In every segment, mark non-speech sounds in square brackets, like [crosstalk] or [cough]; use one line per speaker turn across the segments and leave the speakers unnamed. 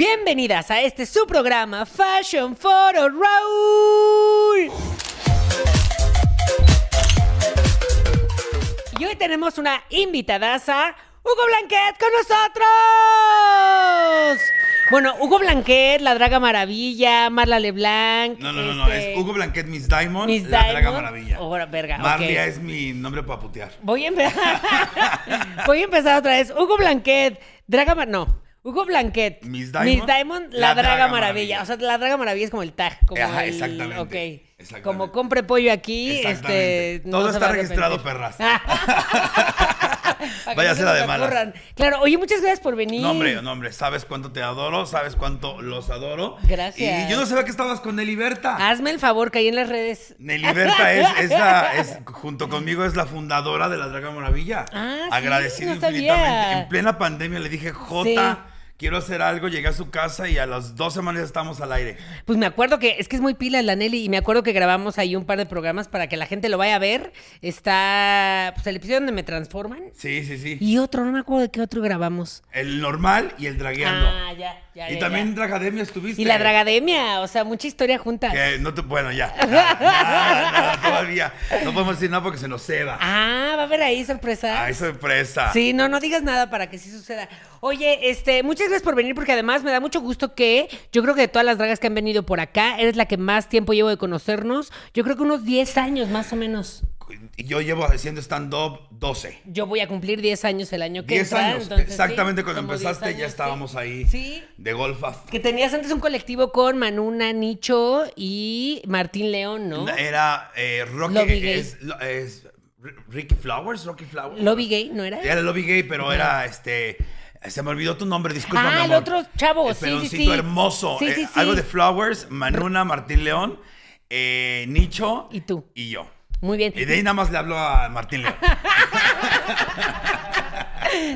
Bienvenidas a este su programa Fashion Foro Raúl. Y hoy tenemos una invitada a Hugo Blanquet, con nosotros. Bueno, Hugo Blanquet, la Draga Maravilla, Marla Leblanc. No, no, no, este, es Hugo Blanquet,
Miss Diamond, la Draga Maravilla. Marlia es mi nombre para putear.
Voy a empezar. [laughs] Voy a empezar otra vez. Hugo Blanquet, Draga Mar... No. Hugo Blanquet.
Miss Diamond.
la, Draga, Maravilla. O sea, la Draga Maravilla es como el tag. Como Ajá, exactamente. Ok. Como compre pollo aquí. Este, Todo está registrado, perras. [laughs] [laughs] Vaya a ser la de Claro, oye, muchas gracias por venir. No, hombre,
no, hombre, sabes cuánto te adoro, sabes cuánto los adoro.
Gracias. Y yo no
sabía que estabas con Neliberta.
Hazme el favor, que en las redes.
Neliberta [laughs] es, es, junto conmigo, es la fundadora de la Draga Maravilla. Ah, Agradecido infinitamente. En plena pandemia le dije, J quiero hacer algo, llegué a su casa y a las dos semanas estamos al aire.
Pues me acuerdo que, es que es muy pila la Nelly, y me acuerdo que grabamos ahí un par de programas para que la gente lo vaya a ver. Está, pues el episodio donde me transforman.
Sí, sí, sí. Y otro, no me acuerdo de qué otro grabamos. El normal y el dragueando. Ah, ya, ya. Y también Dragademia estuviste. Y la
Dragademia, o sea, mucha historia junta. Que
no te, bueno, ya.
[laughs]
todavía. No podemos decir nada porque se nos ceba.
Ah, va a haber ahí sorpresa. ah
sorpresa. Sí,
no, no digas nada para que sí suceda. Oye, este, muchas gracias por venir porque además me da mucho gusto que yo creo que de todas las dragas que han venido por acá, eres la que más tiempo llevo de conocernos. Yo creo que unos 10 años más o menos.
y Yo llevo haciendo stand-up 12. Yo voy a
cumplir 10 años el año que 10 Exactamente
cuando empezaste ya estábamos ahí. Sí. De golfa.
Que tenías antes un colectivo con Manuna, Nicho y Martín León, ¿no? Era eh, Rocky. Eh,
Gay. Ricky Flowers, Rocky Flowers. Lobby Gay, ¿no era? Era Lobby Gay, pero era este se me olvidó tu nombre, disculpa. Ah, el otro
chavo, sí, sí, sí. hermoso. Sí, sí, eh, sí. Algo de
Flowers, Manuna, Martín León, eh, Nicho. Y tú. Y yo.
Muy bien. Y de ahí nada más
le hablo a Martín León. [laughs]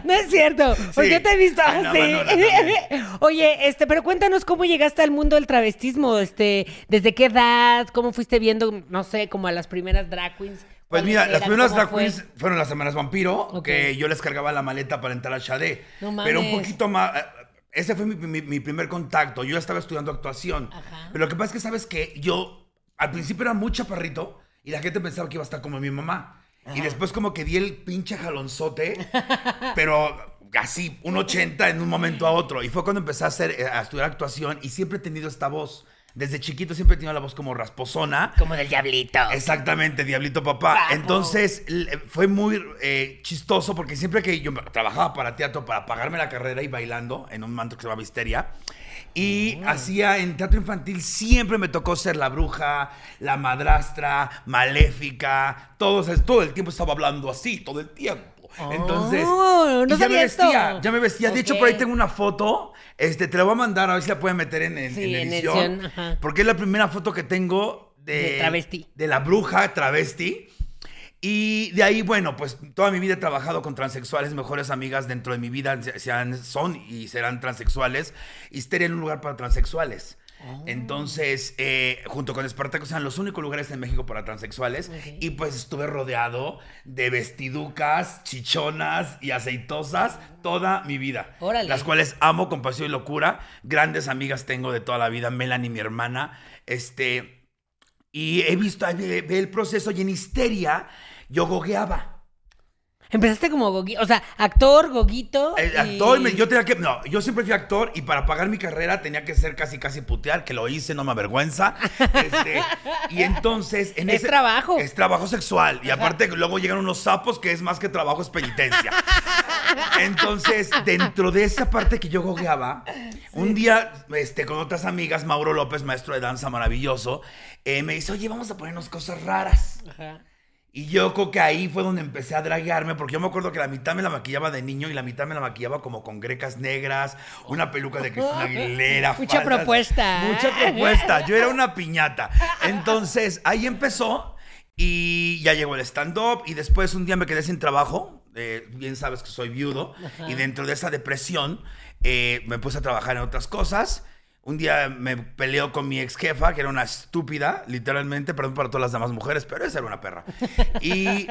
No es cierto, porque yo te he visto así. Eh. [laughs] Oye, este, pero cuéntanos cómo llegaste al mundo del travestismo, este, desde qué edad, cómo fuiste viendo, no sé, como a las primeras drag queens.
Pues mira, las primeras drag queens fueron las semanas vampiro, que yo les cargaba la maleta para entrar a Shade. pero un poquito más. Eh, ese fue mi, mi, primer contacto. Yo estaba estudiando actuación. Pero lo que pasa es que, ¿sabes que Yo al principio era muy chaparrito y la gente pensaba que iba a estar como mi mamá. Y después como que di el pinche jalonzote, [laughs] pero así, un 80 en un momento a otro. Y fue cuando empecé a, hacer, eh, a estudiar actuación y siempre he tenido esta voz desde chiquito siempre he tenido la voz como rasposona. Como del diablito. Exactamente, diablito papá. Entonces eh, fue muy eh, chistoso porque siempre que yo trabajaba para teatro, para pagarme la carrera y bailando en un manto que se llama Misteria. Y mm. hacía en teatro infantil siempre me tocó ser la bruja, la madrastra, maléfica, todo, todo el tiempo estaba hablando así, todo el tiempo. Entonces, oh, ya, me vestía, ya me vestía. De hecho, por ahí tengo una foto. Este, te la voy a mandar, a ver si la pueden meter en, el edición. porque es la primera foto que tengo de, la bruja travesti. Y de ahí, bueno, pues toda mi vida he trabajado con transexuales, mejores amigas dentro de mi vida sean, son y serán transexuales. Histeria en un lugar para transexuales. Oh. Entonces, eh, junto con Espartaco, eran los únicos lugares en México para transexuales. Y pues estuve rodeado de vestiducas, chichonas y aceitosas toda mi vida. Las cuales amo con pasión y locura. Grandes amigas tengo de toda la vida, Melanie, mi hermana. Este, y he visto el proceso y en histeria yo gogueaba.
Empezaste como goguito, o sea, actor, goguito.
Eh, actor, yo tenía que. No, yo siempre fui actor y para pagar mi carrera tenía que ser casi, casi putear, que lo hice, no me avergüenza. [laughs] Este, y entonces. En es trabajo. Es trabajo sexual. Y aparte, luego llegan unos sapos que es más que trabajo, es penitencia. Entonces, dentro de esa parte que yo gogueaba, un día este, con otras amigas, Mauro López, maestro de danza maravilloso, eh, me dice: Oye, vamos a ponernos cosas raras. Ajá. Y yo creo que ahí fue donde empecé a draguearme, porque yo me acuerdo que la mitad me la maquillaba de niño y la mitad me la maquillaba como con grecas negras, una peluca de Cristina Aguilera. [laughs] mucha propuesta. Mucha propuesta. Yo era una piñata. Entonces, ahí empezó y ya llegó el stand-up y después un día me quedé sin trabajo. Eh, bien sabes que soy viudo y dentro de esa depresión eh, me puse a trabajar en otras cosas un día me peleó con mi ex jefa, que era una estúpida, literalmente, perdón para todas las demás mujeres, pero esa era una perra. Y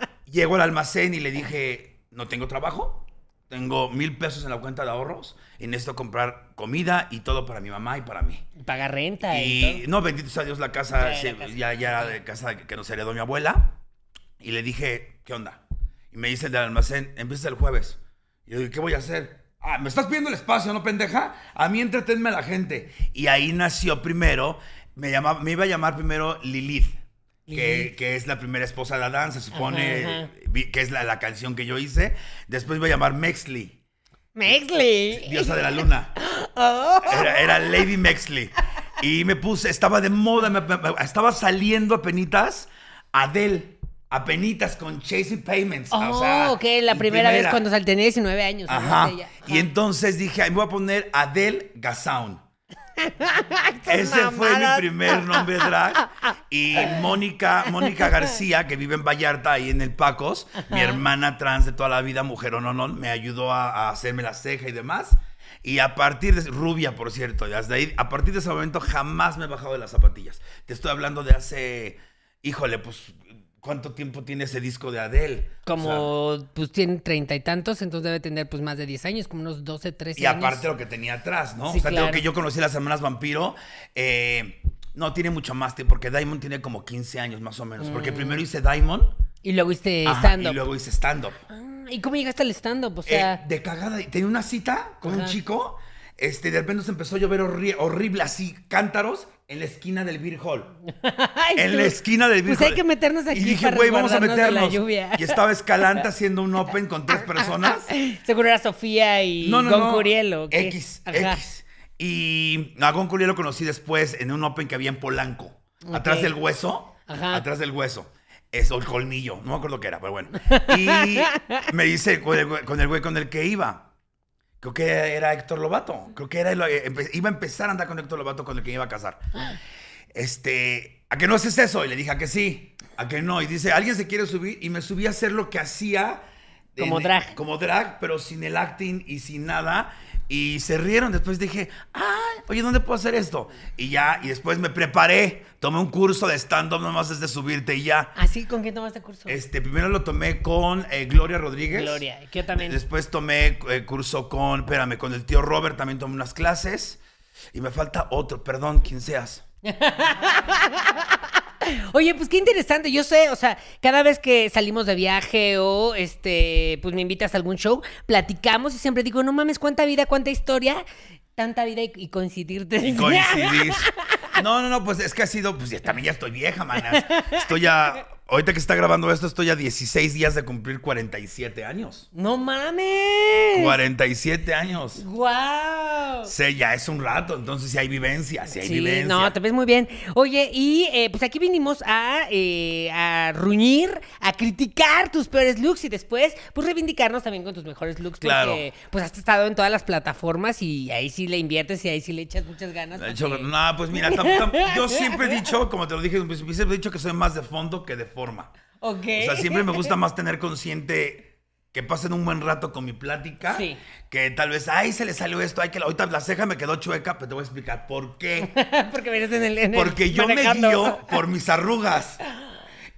[laughs] llego al almacén y le dije, no tengo trabajo, tengo mil pesos en la cuenta de ahorros y necesito comprar comida y todo para mi mamá y para mí.
Pagar renta. Y,
no, bendito sea Dios, la casa ya, ya, era de casa que nos heredó mi abuela. Y le dije, ¿qué onda? Y me dice el del almacén, empieza el jueves. Y yo digo, ¿qué voy a hacer? Ah, me estás pidiendo el espacio, ¿no, pendeja? A mí entretenme a la gente. Y ahí nació primero, me, me iba a llamar primero Lilith, Que, es la primera esposa de Adán, se supone, que es la, canción que yo hice. Después me iba a llamar Mexley.
Mexley. Diosa de la luna. [laughs] Oh.
Era, Lady Mexley. Y me puse, estaba de moda, estaba saliendo a penitas Adele. Apenitas con Chasey Payments. Oh,
ok, la primera, vez cuando salté tenía 19 años. Ajá.
Y entonces dije, voy a poner Adele Gazaun. [laughs] Ese fue mi primer nombre drag. Y Mónica, Mónica García, que vive en Vallarta, y en el Pacos, mi hermana trans de toda la vida, mujer o no, no, me ayudó a, hacerme la ceja y demás. Y a partir de rubia, por cierto, desde ahí, a partir de ese momento jamás me he bajado de las zapatillas. Te estoy hablando de hace, híjole, pues ¿cuánto tiempo tiene ese disco de Adele? Como,
pues tiene treinta y tantos, entonces debe tener pues más de diez años, como unos doce, trece años. Y aparte lo que
tenía atrás, ¿no? o sea, tengo que yo conocí a las hermanas Vampiro, eh, no, tiene mucho más, porque Diamond tiene como 15 años más o menos, porque mm. primero hice Diamond. Y luego hice stand-up. Y luego hice stand-up. Ah,
¿Y cómo llegaste al stand-up? O eh, sea...
de cagada, tenía una cita con un chico este, de repente se empezó a llover horrible, así, cántaros, en la esquina del Beer Hall. [laughs] en la esquina del Beer Hall. Pues hay que
meternos aquí. Y dije, güey, vamos a meternos. Y estaba Escalante [laughs]
haciendo un open con tres personas.
Seguro era Sofía y no, Curielo.
X, X. Y a Curielo conocí después en un open que había en Polanco. Atrás del hueso. Atrás del hueso. Es el colmillo. No me acuerdo qué era, pero bueno. [laughs] Y me dice con el güey con el que iba Creo que era Héctor Lobato. Creo que era eh, iba a empezar a andar con Héctor Lobato con el que iba a casar. Este, ¿a que no haces eso? Y le dije, ¿a que sí? ¿A que no? Y dice, ¿alguien se quiere subir? Y me subí a hacer lo que hacía. Como drag. Como drag, pero sin el acting y sin nada. Y se rieron. Después dije, ay, oye, ¿dónde puedo hacer esto? Y ya, y después me preparé. Tomé un curso de stand-up, nomás es de subirte y ya.
¿Así? ¿Ah, ¿Con quién tomaste curso?
Este, primero lo tomé con eh, Gloria Rodríguez. Gloria, yo también. Después tomé el eh, curso con, espérame, con el tío Robert, también tomé unas clases. Y me falta otro, perdón, quien seas. [laughs]
Oye, pues qué interesante. Yo sé, o sea, cada vez que salimos de viaje o este, pues me invitas a algún show, platicamos y siempre digo, no mames, cuánta vida, cuánta historia, tanta vida y, coincidirte. Y coincidir.
No, no, no, pues es que ha sido, pues ya, también ya estoy vieja, manas. Estoy ya Ahorita que está grabando esto, estoy a 16 días de cumplir 47 años.
¡No mames!
47 años.
¡Guau!
Wow. Sí, ya es un rato, entonces sí hay vivencia, sí hay sí,
No, te ves muy bien. Oye, y eh, pues aquí vinimos a, eh, a ruñir, a criticar tus peores looks y después, pues reivindicarnos también con tus mejores looks. Claro. Porque, pues has estado en todas las plataformas y ahí sí le inviertes y ahí sí le echas muchas ganas. De
hecho, no, pues mira, yo siempre he dicho, como te lo dije, pues, siempre he dicho que soy más de fondo que de forma.
Ok. O sea, siempre me gusta más
tener consciente que pasen un buen rato con mi plática. Sí. Que tal vez, ay, se le salió esto, ay, que ahorita la ceja me quedó chueca, pero te voy a explicar por
qué. [laughs] Porque vienes en el. En Porque yo me guío por
mis arrugas.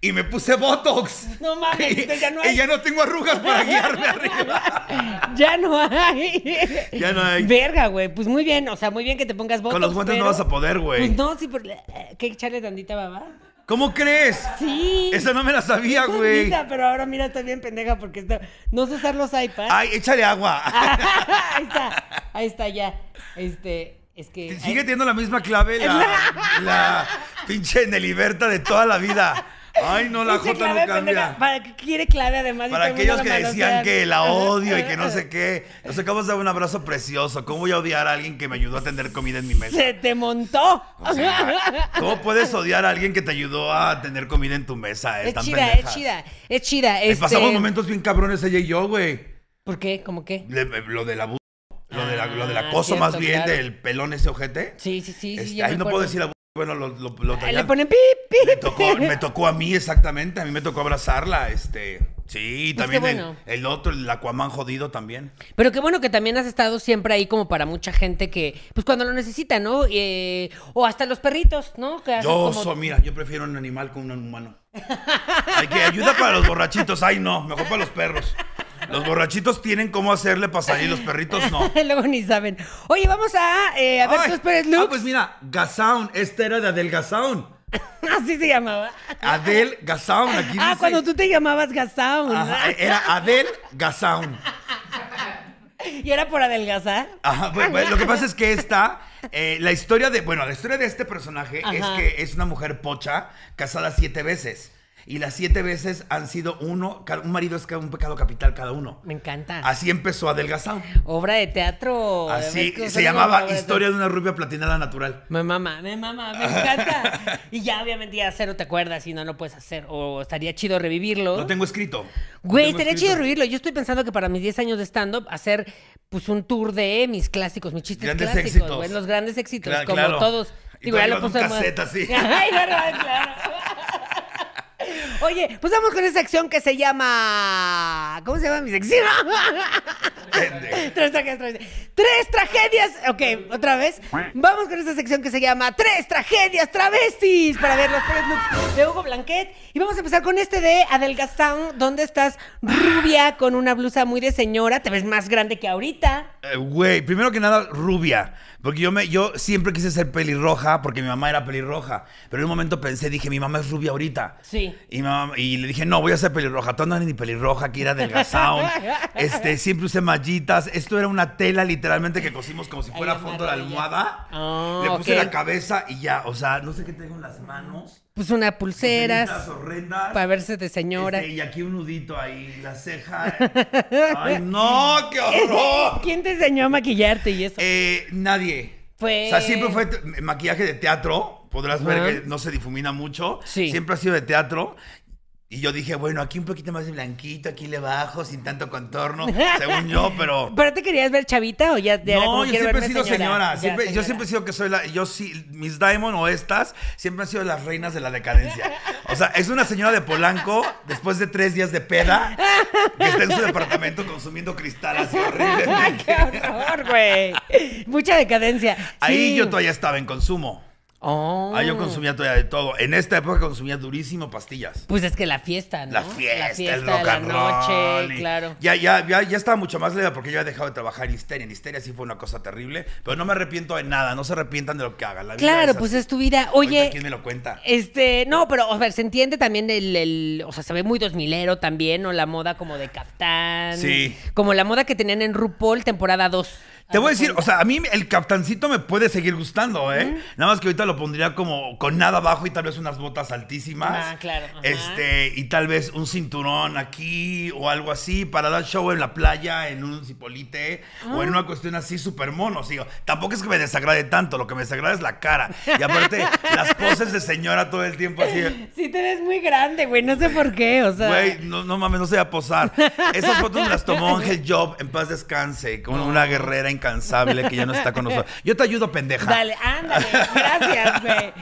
Y me puse Botox.
No mames, ya no hay. Y ya
no tengo arrugas para guiarme
arriba. [laughs] Ya no hay. Ya no hay. Verga, güey. Pues muy bien, o sea, muy bien que te pongas Botox. Con los guantes no vas a
poder, güey. Pues
no, sí, porque. Eh, ¿Qué echarle tantita Babá?
¿Cómo crees? Sí. Esa no me la sabía, güey.
Pero ahora mira, estoy bien pendeja porque no sé usar los iPads. Ay, échale
agua. [laughs] ahí está, ahí
está ya. Este, es que.
Sigue teniendo la misma clave la, [laughs] la pinche Neliberta de toda la vida. Ay, no, la jota no cambia.
Para qué quiere clave además. Para aquellos que decían que la odio y que no
sé [laughs] qué. Nos acabas de dar un abrazo precioso. ¿Cómo voy a odiar a alguien que me ayudó a tener comida en mi mesa? Se
te montó. ¿Cómo
puedes odiar a alguien que te ayudó a tener comida en tu mesa? Es, chida, es chida,
es chida. Este... Pasamos momentos
bien cabrones ella y yo, güey.
¿Por qué? ¿Cómo qué?
Eh, lo del abuso. Lo, del ah, acoso, más bien, del pelón ese ojete. Sí, sí, sí. sí este, ahí no puedo decir abuso bueno, lo, lo, ah, Le ponen pip, [laughs] Me tocó, a mí exactamente, a mí me tocó abrazarla, este... Sí, pues también el, otro, el Aquaman jodido también.
Pero qué bueno que también has estado siempre ahí como para mucha gente que, pues cuando lo necesita, ¿no? Eh, o hasta los perritos, ¿no? yo
mira, yo prefiero un animal con un humano. Hay [laughs] que ayuda para los borrachitos, ay no, mejor para los perros. Los borrachitos tienen cómo hacerle pasar y los perritos no.
[laughs] Luego ni saben. Oye, vamos a, eh, a ver tus Pérez Lux. Ah, pues mira,
Gazaun. Esta era de Adel Gazaun.
[laughs] Así se llamaba.
Adel Gazaun. Aquí ah, cuando tú te llamabas Gazaun. era Adel Gazaun.
[laughs] ¿Y era por adelgazar?
Ajá, bueno, lo que pasa es que esta, eh, la historia de, bueno, la historia de este personaje es que es una mujer pocha casada siete veces. Y las siete veces han sido uno, un marido es un pecado capital cada uno.
Me encanta. Así
empezó Adelgazado.
Obra de teatro. Así se llamaba Historia
de una rubia platinada natural. Me mama, me mama, me
encanta. [laughs] y ya obviamente ya cero te acuerdas y no no puedes hacer. O estaría chido revivirlo. Lo tengo escrito. Güey, estaría chido revivirlo. Yo estoy pensando que para mis 10 años de stand-up hacer pues un tour de mis clásicos, mis chistes grandes éxitos. los grandes éxitos, como todos. Digo, ya lo puse Así. [laughs] Ay,
verdad, claro.
Oye, pues vamos con esa sección que se llama. ¿Cómo se llama mi sección? tres tragedias, tres tragedias. Ok, otra vez. Vamos con esa sección que se llama Tres tragedias travestis para ver los tres looks de Hugo Blanquet. Y vamos a empezar con este de Adelgazán, donde estás rubia con una blusa muy de señora. Te ves más grande que ahorita.
Eh, güey, primero que nada, rubia. Porque yo, me, yo siempre quise ser pelirroja porque mi mamá era pelirroja. Pero en un momento pensé, dije, mi mamá es rubia ahorita. Sí. Y, mamá, y le dije, no, voy a ser pelirroja. Tú no eres ni pelirroja, que era adelgazado. [laughs] este, siempre usé mallitas. Esto era una tela literalmente que cosimos como si fuera fondo de la almohada. Ah, le puse la cabeza y ya. O sea, no sé qué tengo en las manos. Pues una pulsera.
Para verse de señora. Este,
y aquí un nudito ahí, la ceja. [laughs] ¡Ay, no! ¡Qué horror! ¿Quién te enseñó a maquillarte y eso? Eh, nadie. O sea, siempre fue maquillaje de teatro. Podrás ver que no se difumina mucho. Sí. Siempre ha sido de teatro. Y yo dije, bueno, aquí un poquito más de blanquito, aquí le bajo, sin tanto contorno, [laughs] según yo, pero.
¿Pero te querías ver chavita o ya No, yo siempre he sido señora. Yo
siempre he sido que soy la. Yo sí, mis Diamond o estas siempre han sido las reinas de la decadencia. O sea, es una señora de Polanco, después de tres días de peda, que está en su departamento consumiendo cristal
así horrible. [laughs] ¡Qué horror, güey! Mucha decadencia.
Ahí yo todavía estaba en consumo. Oh. Ah, yo consumía todavía de todo. En esta época consumía durísimo pastillas.
Pues es que la fiesta, ¿no? La fiesta, la el rock la noche,
claro. Ya, ya, ya, ya estaba mucho más leve porque yo había dejado de trabajar en Histeria. En Histeria sí fue una cosa terrible, pero no me arrepiento de nada, no se arrepientan de lo que hagan. La claro, pues es tu vida. Oye, ¿quién me lo cuenta?
Este, no, pero, ver, se entiende también el, o sea, se ve muy dos milero también, o la moda como de captán. Sí. Como la moda que tenían en RuPaul temporada 2.
Te voy a decir, o sea, a mí el captancito me puede seguir gustando, ¿eh? Nada más que ahorita lo pondría como con nada abajo y tal vez unas botas altísimas. Ah,
claro. Este,
y tal vez un cinturón aquí o algo así para dar show en la playa, en un cipolite o en ah. una cuestión así súper mono. Sigo. tampoco es que me desagrade tanto, lo que me desagrada es la cara. Y aparte, [laughs] las poses de señora todo el tiempo así. Sí,
te ves muy grande, güey, no sé por qué, o sea. Güey,
no, no mames, no sé a posar. Esas fotos me las tomó [laughs] Ángel Job en paz descanse, con una guerrera incansable que ya no está con nosotros. Yo te ayudo, pendeja. Dale, ándale, gracias,
güey.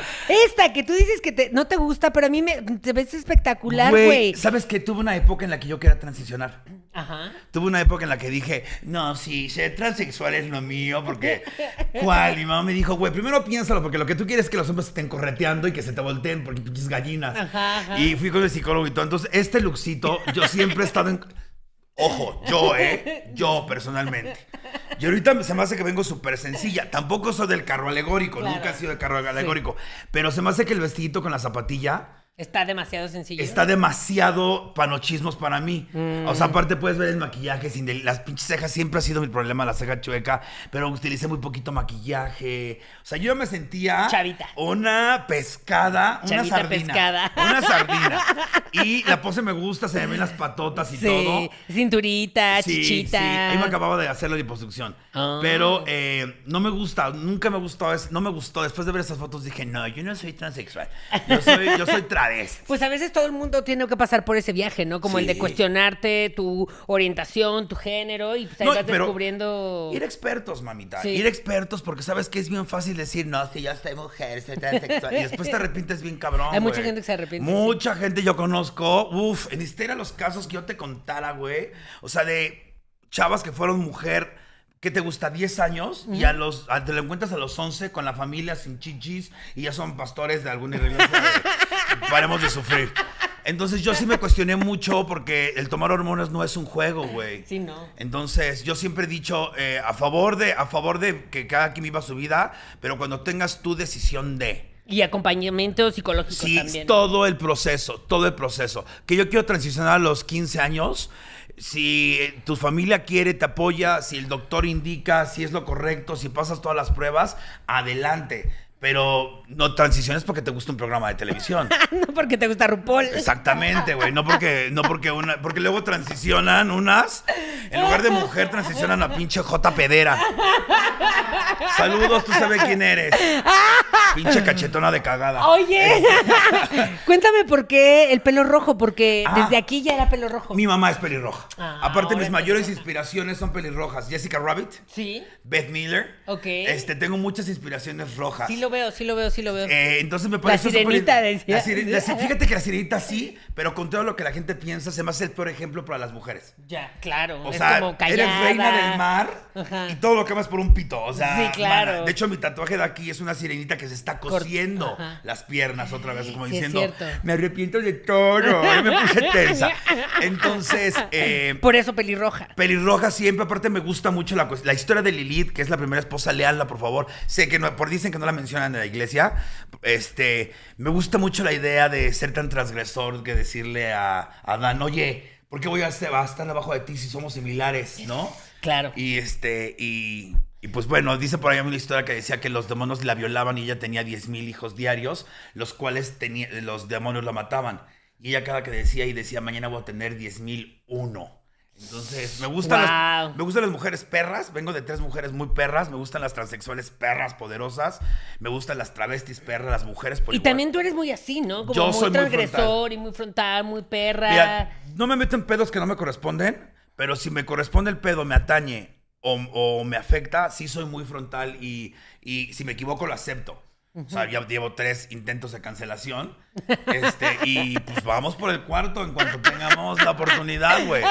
Esta que tú dices que no te gusta, pero a mí me, te ves espectacular, güey.
Sabes que tuve una época en la que yo quería transicionar. Ajá. Tuve una época en la que dije, no, sí, ser transexual es lo mío, porque ¿cuál? Mi mamá me dijo, güey, primero piénsalo, porque lo que tú quieres es que los hombres estén correteando y que se te volteen porque tú gallinas.
ajá. Y
fui con el psicólogo y todo. Entonces, este luxito, yo siempre he estado en Ojo, yo, ¿eh? [laughs] Yo personalmente. Y ahorita se me hace que vengo súper sencilla. Tampoco soy del carro alegórico, nunca he sido del carro alegórico. Pero se me hace que el vestidito con la zapatilla
Está demasiado sencillo. Está
demasiado panochismos para mí. O sea, mm. aparte puedes ver el maquillaje sin del... las pinches cejas siempre ha sido mi problema, la ceja chueca, pero utilicé muy poquito maquillaje. O sea, yo me sentía Chavita. una pescada, una sardina, pescada. una sardina. [laughs] Y la pose me gusta, se me ven las patotas y sí. todo.
Cinturita, chichita. Sí. Ahí me
acababa de hacer la liposucción. Ah. Pero eh, no me gusta, nunca me gustó, no me gustó. Después de ver esas fotos dije, "No, yo no soy transexual. yo soy trans
pues a veces todo el mundo tiene que pasar por ese viaje, ¿no? Como el de cuestionarte tu orientación, tu género y pues
descubriendo. Ir expertos, mamita. Ir expertos porque sabes que es bien fácil decir, no, si yo soy mujer, soy transexual. y después te [laughs] arrepientes bien cabrón. Hay mucha gente que se arrepiente. Mucha gente yo conozco. Uf, en este era los casos que yo te contara, güey. O sea, de chavas que fueron mujer. Que te gusta? 10 años y a los, te lo encuentras a los 11 con la familia sin chichis y ya son pastores de alguna iglesia [laughs] paremos de sufrir. Entonces yo sí me cuestioné mucho porque el tomar hormonas no es un juego, güey. Sí, no. Entonces yo siempre he dicho eh, a favor de a favor de que cada quien viva su vida, pero cuando tengas tu decisión de.
Y acompañamiento psicológico también. Sí,
todo el proceso, todo el proceso. Que yo quiero transicionar a los 15 años. Si eh, tu familia quiere, te apoya, si el doctor indica, si es lo correcto, si pasas todas las pruebas, adelante pero no transiciones porque te gusta un programa de televisión. [laughs] Ah, no porque te gusta RuPaul. Exactamente, güey. No porque, no porque una. Porque luego transicionan unas. En lugar de mujer, transicionan a pinche J pedera. Saludos, tú sabes quién eres. Pinche cachetona de cagada.
Oye. [laughs] Cuéntame por qué el pelo rojo, porque ah. desde aquí ya era pelo rojo.
Mi mamá es pelirroja. Ah, Aparte, mis mayores inspiraciones son pelirrojas. Jessica Rabbit. Sí. Beth Miller. Ok. Este, tengo muchas inspiraciones rojas
veo, sí lo veo, sí lo veo. Eh, entonces
me parece. La sirenita [laughs] fíjate que la sirenita sí, pero con todo lo que la gente piensa, se me hace el peor ejemplo para las mujeres.
Ya, claro. O sea, como eres reina del
mar y todo lo que más por un pito. O sea, sí, claro. de hecho, mi tatuaje de aquí es una sirenita que se está cosiendo las piernas otra vez, como diciendo, me arrepiento de todo, ¿eh? me puse tensa. [laughs] Entonces. Eh, por eso, pelirroja. Pelirroja siempre, aparte me gusta mucho la, historia de Lilith, que es la primera esposa, lealla, por favor. Sé que no, por dicen que no la de la iglesia. Este, me gusta mucho la idea de ser tan transgresor que decirle a Adán, oye, ¿por qué voy a, estar abajo de ti si somos similares, no? Claro. Y este, y, y pues bueno, dice por ahí una historia que decía que los demonios la violaban y ella tenía mil hijos diarios, los cuales los demonios la mataban. Y ella cada que decía y decía, mañana voy a tener uno. Entonces, me gustan, las, me gustan las mujeres perras. Vengo de tres mujeres muy perras. Me gustan las transexuales perras poderosas. Me gustan las travestis perras, las mujeres por Y
también tú eres muy así, ¿no? Como muy transgresor y muy frontal, muy perra.
no me meten pedos que no me corresponden, pero si me corresponde el pedo, me atañe o, me afecta, sí soy muy frontal y si me equivoco lo acepto. O sea, ya llevo tres intentos de cancelación. Este, y pues vamos por el cuarto en cuanto tengamos la oportunidad, güey.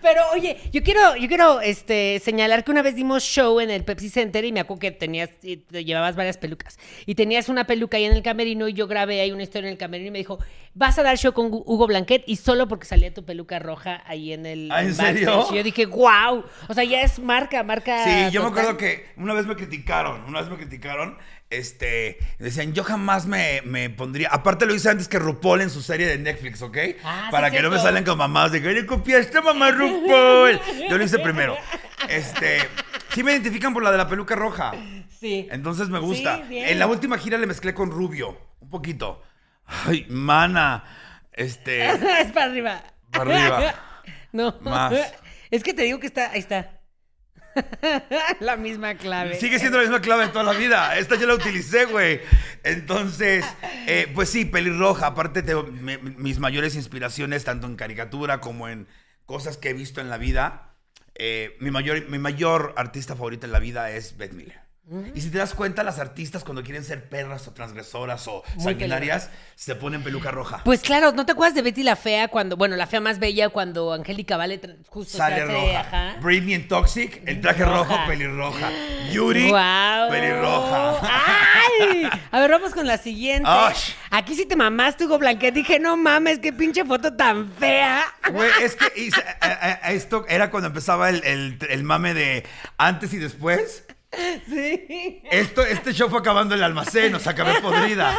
Pero oye, yo quiero, yo quiero este, señalar que una vez dimos show en el Pepsi Center y me acuerdo que tenías, y llevabas varias pelucas. Y tenías una peluca ahí en el camerino y yo grabé ahí una historia en el camerino y me dijo, vas a dar show con Hugo Blanquet y solo porque salía tu peluca roja ahí en el. Ah, en serio? yo dije, wow. O sea, ya es marca, marca. Sí, yo me acuerdo
que una vez me criticaron, una vez me criticaron este, decían, yo jamás me, pondría. Aparte lo hice antes que RuPaul en su serie de Netflix, ¿ok? Ah, para que no me salen con mamás de que le esta mamá RuPaul. Yo lo hice primero. Este, sí me identifican por la de la peluca roja. Sí. Entonces me gusta. en la última gira le mezclé con Rubio, un poquito. Ay, mana. Este. [laughs]
es para arriba.
Para arriba.
[laughs] No. Más. Es que te digo que está, ahí está. [laughs] la misma clave. Sigue siendo
la misma clave En toda la vida. Esta yo la utilicé, güey. Entonces, eh, pues sí, pelirroja. Aparte, de mis mayores inspiraciones, tanto en caricatura como en cosas que he visto en la vida. Eh, mi, mayor, mi mayor artista favorito en la vida es Beth Miller. Y si te das cuenta, las artistas cuando quieren ser perras o transgresoras o sanguinarias, se ponen peluca roja.
Pues claro, ¿no te acuerdas de Betty la Fea cuando, bueno, la fea más bella cuando Angélica Vale justo sale roja?
Britney en Toxic, el traje rojo, pelirroja.
Yuri, pelirroja. ¡Ay! A ver, vamos con la siguiente. Aquí sí te mamaste, tuvo Blanquet. Dije, no mames, qué pinche foto tan fea.
Güey, es que eh, eh, esto era cuando empezaba el mame de antes y después.
[laughs] Sí.
Esto, este show fue acabando el almacén, o sea, acabé podrida.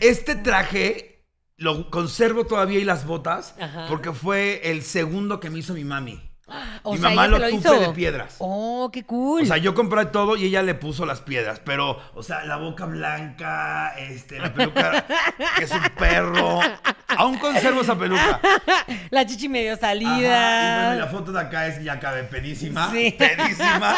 Este traje lo conservo todavía y las botas porque fue el segundo que me hizo mi mami. [gasps] O mamá lo, de piedras. Oh, qué cool. O sea, yo compré todo y ella le puso las piedras. Pero, o sea, la boca blanca, este, la peluca, [laughs] es un perro. Aún conservo esa peluca. [laughs] La chichi medio salida. la foto de acá es ya cabe pedísima. Sí. [laughs] Pedísima.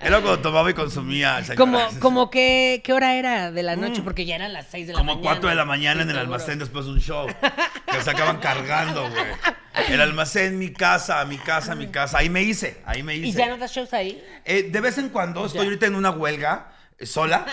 Era cuando tomaba y consumía. Como,
como que, ¿qué hora era de la noche? Mm. Porque
ya eran las 6 de la mañana. Como 4 de la mañana en el almacén después de un show. Que se acaban cargando, güey. El almacén, mi casa, mi casa, mi casa. Ahí me hice, ahí me hice. ¿Y ya no das shows ahí? Eh, de vez en cuando, estoy ahorita en una huelga sola,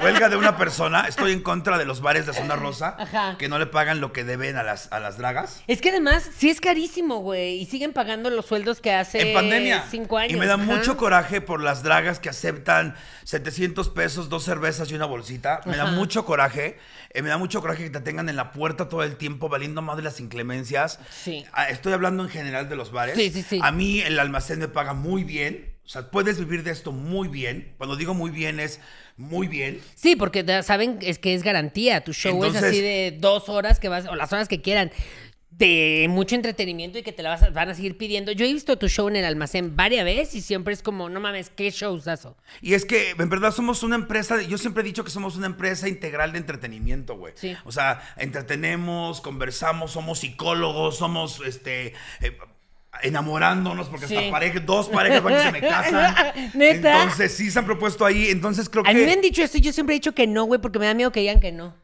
huelga de una persona, estoy en contra de los bares de Zona Rosa, que no le pagan lo que deben a las, a las dragas.
Es que además, sí es carísimo, güey, y siguen pagando los sueldos que hace en pandemia. cinco años. Y me da mucho
coraje por las dragas que aceptan 700 pesos, dos cervezas y una bolsita. Me da mucho coraje, eh, me da mucho coraje que te tengan en la puerta todo el tiempo valiendo más de las inclemencias. Sí. Ah, estoy hablando en general de los bares. Sí, sí, sí. A mí el almacén me paga muy bien o sea, puedes vivir de esto muy bien. Cuando digo muy bien es muy bien.
Sí, porque saben es que es garantía. Tu show es así de dos horas que vas, o las horas que quieran, de mucho entretenimiento y que te la vas van a seguir pidiendo. Yo he visto tu show en el almacén varias veces y siempre es como, no mames, qué eso.
Y es que en verdad somos una empresa, yo siempre he dicho que somos una empresa integral de entretenimiento, güey. Sí. O sea, entretenemos, conversamos, somos psicólogos, somos este. Eh, enamorándonos porque sí. hasta dos parejas Para que se me casan. [laughs] ¿Neta? Entonces sí se han propuesto ahí, entonces creo que... A mí me han
dicho esto y yo siempre he dicho que no, güey, porque me da miedo que digan que no.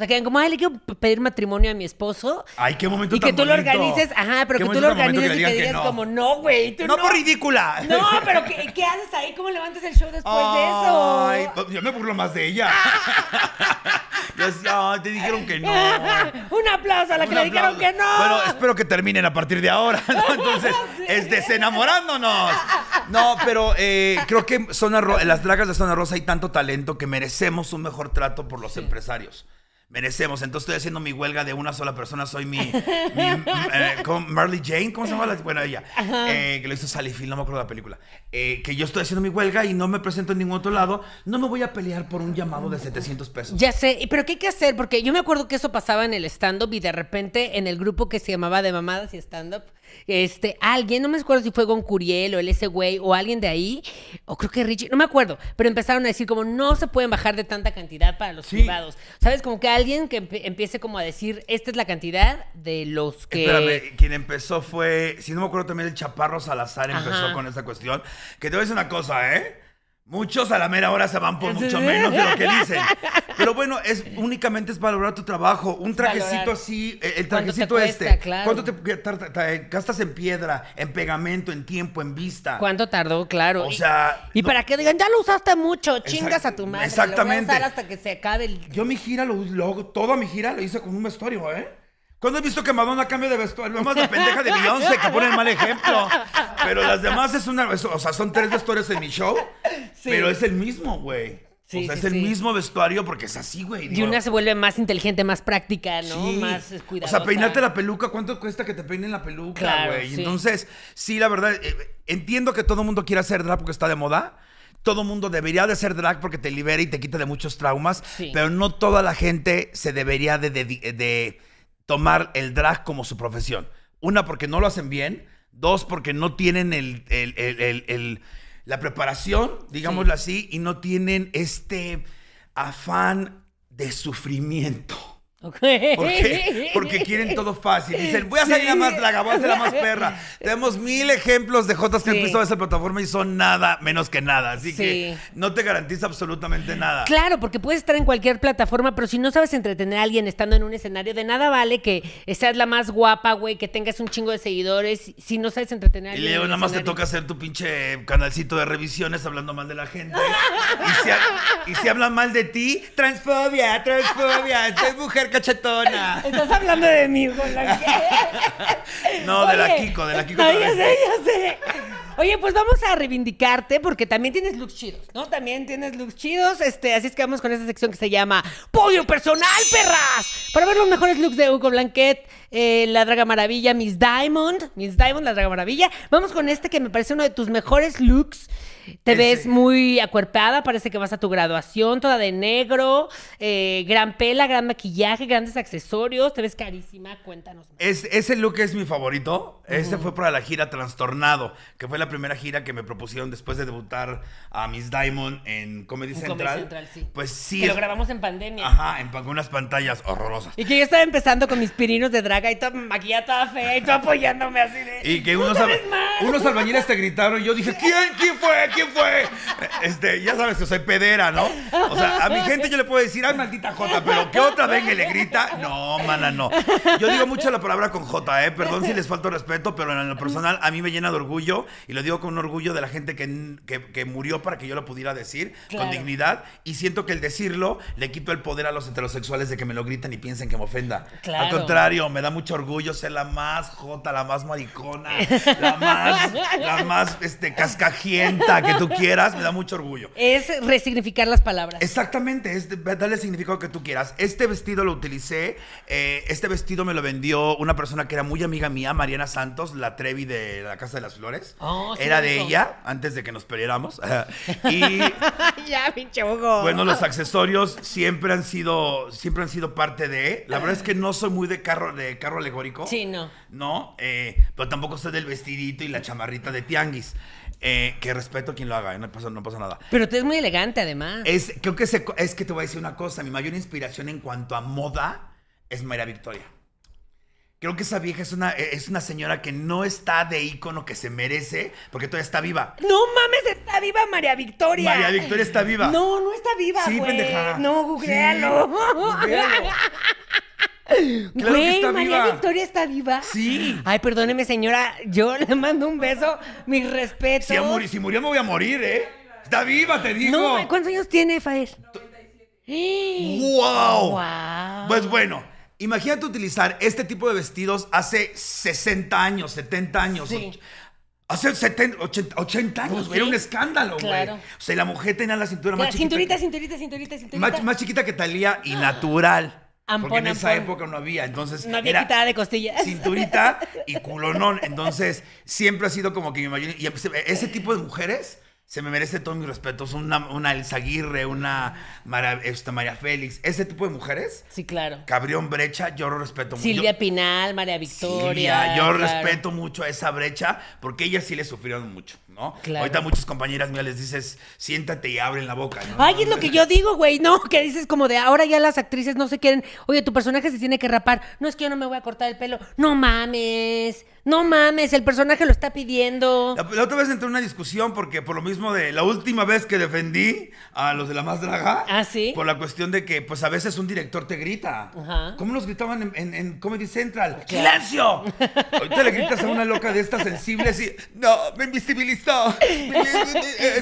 O sea, que como, ay, le quiero pedir matrimonio a mi esposo.
Ay, qué momento Y que tú lo organices, ajá, pero que tú lo organices y te digas como,
no, güey, no. No por ridícula. [laughs] No, pero ¿qué, haces ahí? ¿Cómo levantas el show después de eso? Ay,
yo me burlo más de ella. no, [laughs] te dijeron que no. [laughs]
Un aplauso a la que le dijeron que no. Bueno,
espero que terminen a partir de ahora, Entonces, es desenamorándonos. No, pero eh, creo que en las dragas de Zona Rosa hay tanto talento que merecemos un mejor trato por los empresarios merecemos. Entonces estoy haciendo mi huelga de una sola persona. Soy mi. [laughs] Eh, Marley Jane, ¿cómo se llama? bueno, ella. Eh, que lo hizo Sally Field, no me acuerdo de la película. Eh, que yo estoy haciendo mi huelga y no me presento en ningún otro lado. No me voy a pelear por un llamado de 700 pesos.
Ya sé, pero ¿qué hay que hacer? Porque yo me acuerdo que eso pasaba en el stand-up y de repente en el grupo que se llamaba De Mamadas y Stand-up este, alguien, no me acuerdo si fue Goncuriel o el ese güey o alguien de ahí, o creo que Richie, no me acuerdo, pero empezaron a decir como no se pueden bajar de tanta cantidad para los privados. ¿Sabes? Como que alguien que empiece como a decir, esta es la cantidad de
los que... Espérame, quien empezó fue, si no me acuerdo también, el Chaparro Salazar empezó con esa cuestión. Que te voy a decir una cosa, ¿eh? Muchos a la mera hora se van por mucho menos de lo que dicen. [laughs] Pero bueno, es únicamente es valorar tu trabajo. Un trajecito así, eh, el trajecito este. ¿Cuánto te, este. Eh, gastas en piedra, en pegamento, en tiempo, en vista?
¿Cuánto tardó? Claro. O sea. Y, para
que digan, ya lo usaste mucho, chingas a tu madre. Exactamente. Lo hasta que se acabe Yo mi gira lo, toda mi gira lo hice con un vestuario, ¿eh? ¿Cuándo has visto que Madonna cambia de vestuario? Nomás la [laughs] pendeja de Beyoncé que pone el mal ejemplo. [laughs] Pero las demás es una. O sea, son tres vestuarios en mi show. Pero es el mismo, güey. o sea, es el mismo vestuario porque es así, güey. Y una
se vuelve más inteligente, más práctica, ¿no? Más cuidadosa. O sea, peinarte
la peluca, ¿cuánto cuesta que te peinen la peluca, güey? Entonces, sí, la verdad, eh, entiendo que todo el mundo quiera hacer drag porque está de moda todo mundo debería de ser drag porque te libera y te quita de muchos traumas, pero no toda la gente se debería de, tomar el drag como su profesión. Una, porque no lo hacen bien. Dos, porque no tienen el, la preparación, digámoslo así, y no tienen este afán de sufrimiento. Porque quieren todo fácil. Dicen, voy a salir la más voy a ser la más perra. [laughs] Tenemos mil ejemplos de Jotas que han han visto esa plataforma y son nada menos que nada. Así que no te garantiza absolutamente nada. Claro,
porque puedes estar en cualquier plataforma, pero si no sabes entretener a alguien estando en un escenario, de nada vale que seas la más guapa, güey, que tengas un chingo de seguidores, si no sabes entretener a alguien. Y luego nada más te toca
hacer tu pinche canalcito de revisiones hablando mal de la gente. y, si, hablan mal de ti, transfobia, transfobia, soy mujer cachetona! [laughs] Estás hablando de mí, [laughs] No, de la Kiko, de la Kiko.
Oye, pues vamos a reivindicarte porque también tienes looks chidos, ¿no? También tienes looks chidos. Este, así es que vamos con esta sección que se llama Podio Personal, perras. Para ver los mejores looks de Hugo Blanquet, eh, La Draga Maravilla, Miss Diamond, Miss Diamond, La Draga Maravilla. Vamos con este que me parece uno de tus mejores looks. Te ves muy acuerpada, parece que vas a tu graduación, toda de negro, eh, gran pela, gran maquillaje, grandes accesorios, te ves carísima, cuéntanos.
Es, ese look es mi favorito, Este ese fue para la gira Trastornado, que fue la primera gira que me propusieron después de debutar a Miss Diamond en Comedy en Central. Central
sí. Pues sí. Que lo grabamos
en pandemia. Ajá, en unas pantallas horrorosas y
que yo estaba empezando con mis pirinos de draga y toda maquillada toda fea y apoyándome así de.
Y que unos, unos albañiles te gritaron y yo dije, ¿quién? ¿Quién fue? ¿Quién fue? Este, ya sabes que soy pedera, ¿no? O sea, a mi gente yo le puedo decir, ay, maldita Jota, pero que otra venga y le grita. No, mana, no. Yo digo mucho la palabra con J, ¿eh? Perdón si les falto respeto, pero en lo personal a mí me llena de orgullo y lo digo con orgullo de la gente que, murió para que yo lo pudiera decir con dignidad y siento que el decirlo le quito el poder a los heterosexuales de que me lo gritan y piensen que me ofenda. Al contrario, me da mucho orgullo ser la más jota, la más maricona, la más, la más este, cascajienta que tú quieras. Me da mucho orgullo.
Es resignificar
las palabras. Exactamente, es darle el significado que tú quieras. Este vestido lo utilicé. Eh, este vestido me lo vendió una persona que era muy amiga mía, Mariana Santos, la Trevi de la Casa de las Flores. Oh, era de ella, antes de que nos peleáramos. [laughs] y. ya, pinche Hugo. Bueno, los accesorios siempre han sido, siempre han sido parte de la verdad es que no soy muy de carro, de carro alegórico. Sí, no. No, eh, pero tampoco soy del vestidito y la chamarrita de tianguis. Eh, que respeto a quien lo haga, eh, no pasa, no nada.
Pero tú eres muy elegante, además.
Es, creo que es que te voy a decir una cosa. Mi mayor inspiración en cuanto a moda es María Victoria. Creo que esa vieja es una, e, es una señora que no está de ícono que se merece, porque todavía está viva. No mames, está viva María Victoria. María Victoria está viva. No, no
está viva. Sí, güey. No, googlealo.
googlealo. [laughs]
[laughs] Claro que María Victoria está viva. Sí. Ay, perdóneme, señora. Yo [laughs] le mando un beso. Mi respeto. Si,
murió, me voy a morir, ¿eh? Está viva, te digo.
¿cuántos años tiene Fael? ¡Wow! ¡Wow!
Pues bueno, imagínate utilizar este tipo de vestidos hace 60 años, 70 años. Hace 70, 80, años, güey. Pues era un escándalo, güey. O sea, la mujer tenía la cintura más chiquita. Cinturita,
cinturita, cinturita, cinturita. más
chiquita que Talía y natural porque en esa época no había, entonces... No había quitada de costillas. Cinturita [laughs] y culonón, entonces siempre ha sido como que mi y ese tipo de mujeres se me merece todo mis respetos. Una, una Elsa Aguirre, una esta María Félix, ese tipo de mujeres. Sí, claro. Cabrión Brecha, yo lo respeto mucho. Silvia
Pinal, María Victoria. Silvia, yo respeto
mucho a esa brecha porque ellas sí le sufrieron mucho, ¿no? Claro. Ahorita muchas compañeras mías les dices, siéntate y abren la boca, ¿no? Ay, es lo que yo
digo, güey, no, que dices como de ahora ya las actrices no se quieren, oye, tu personaje se tiene que rapar, no es que yo no me voy a cortar el pelo, no mames. No mames, el personaje lo está pidiendo.
La, otra vez entré en una discusión porque por lo mismo de la última vez que defendí a los de la más draga. Ah, sí. Por la cuestión de que pues a veces un director te grita. Ajá. ¿Cómo nos gritaban en, Comedy Central? [laughs] Ahorita le gritas a una loca de estas sensibles y... No, me invisibilizó. [laughs] Estoy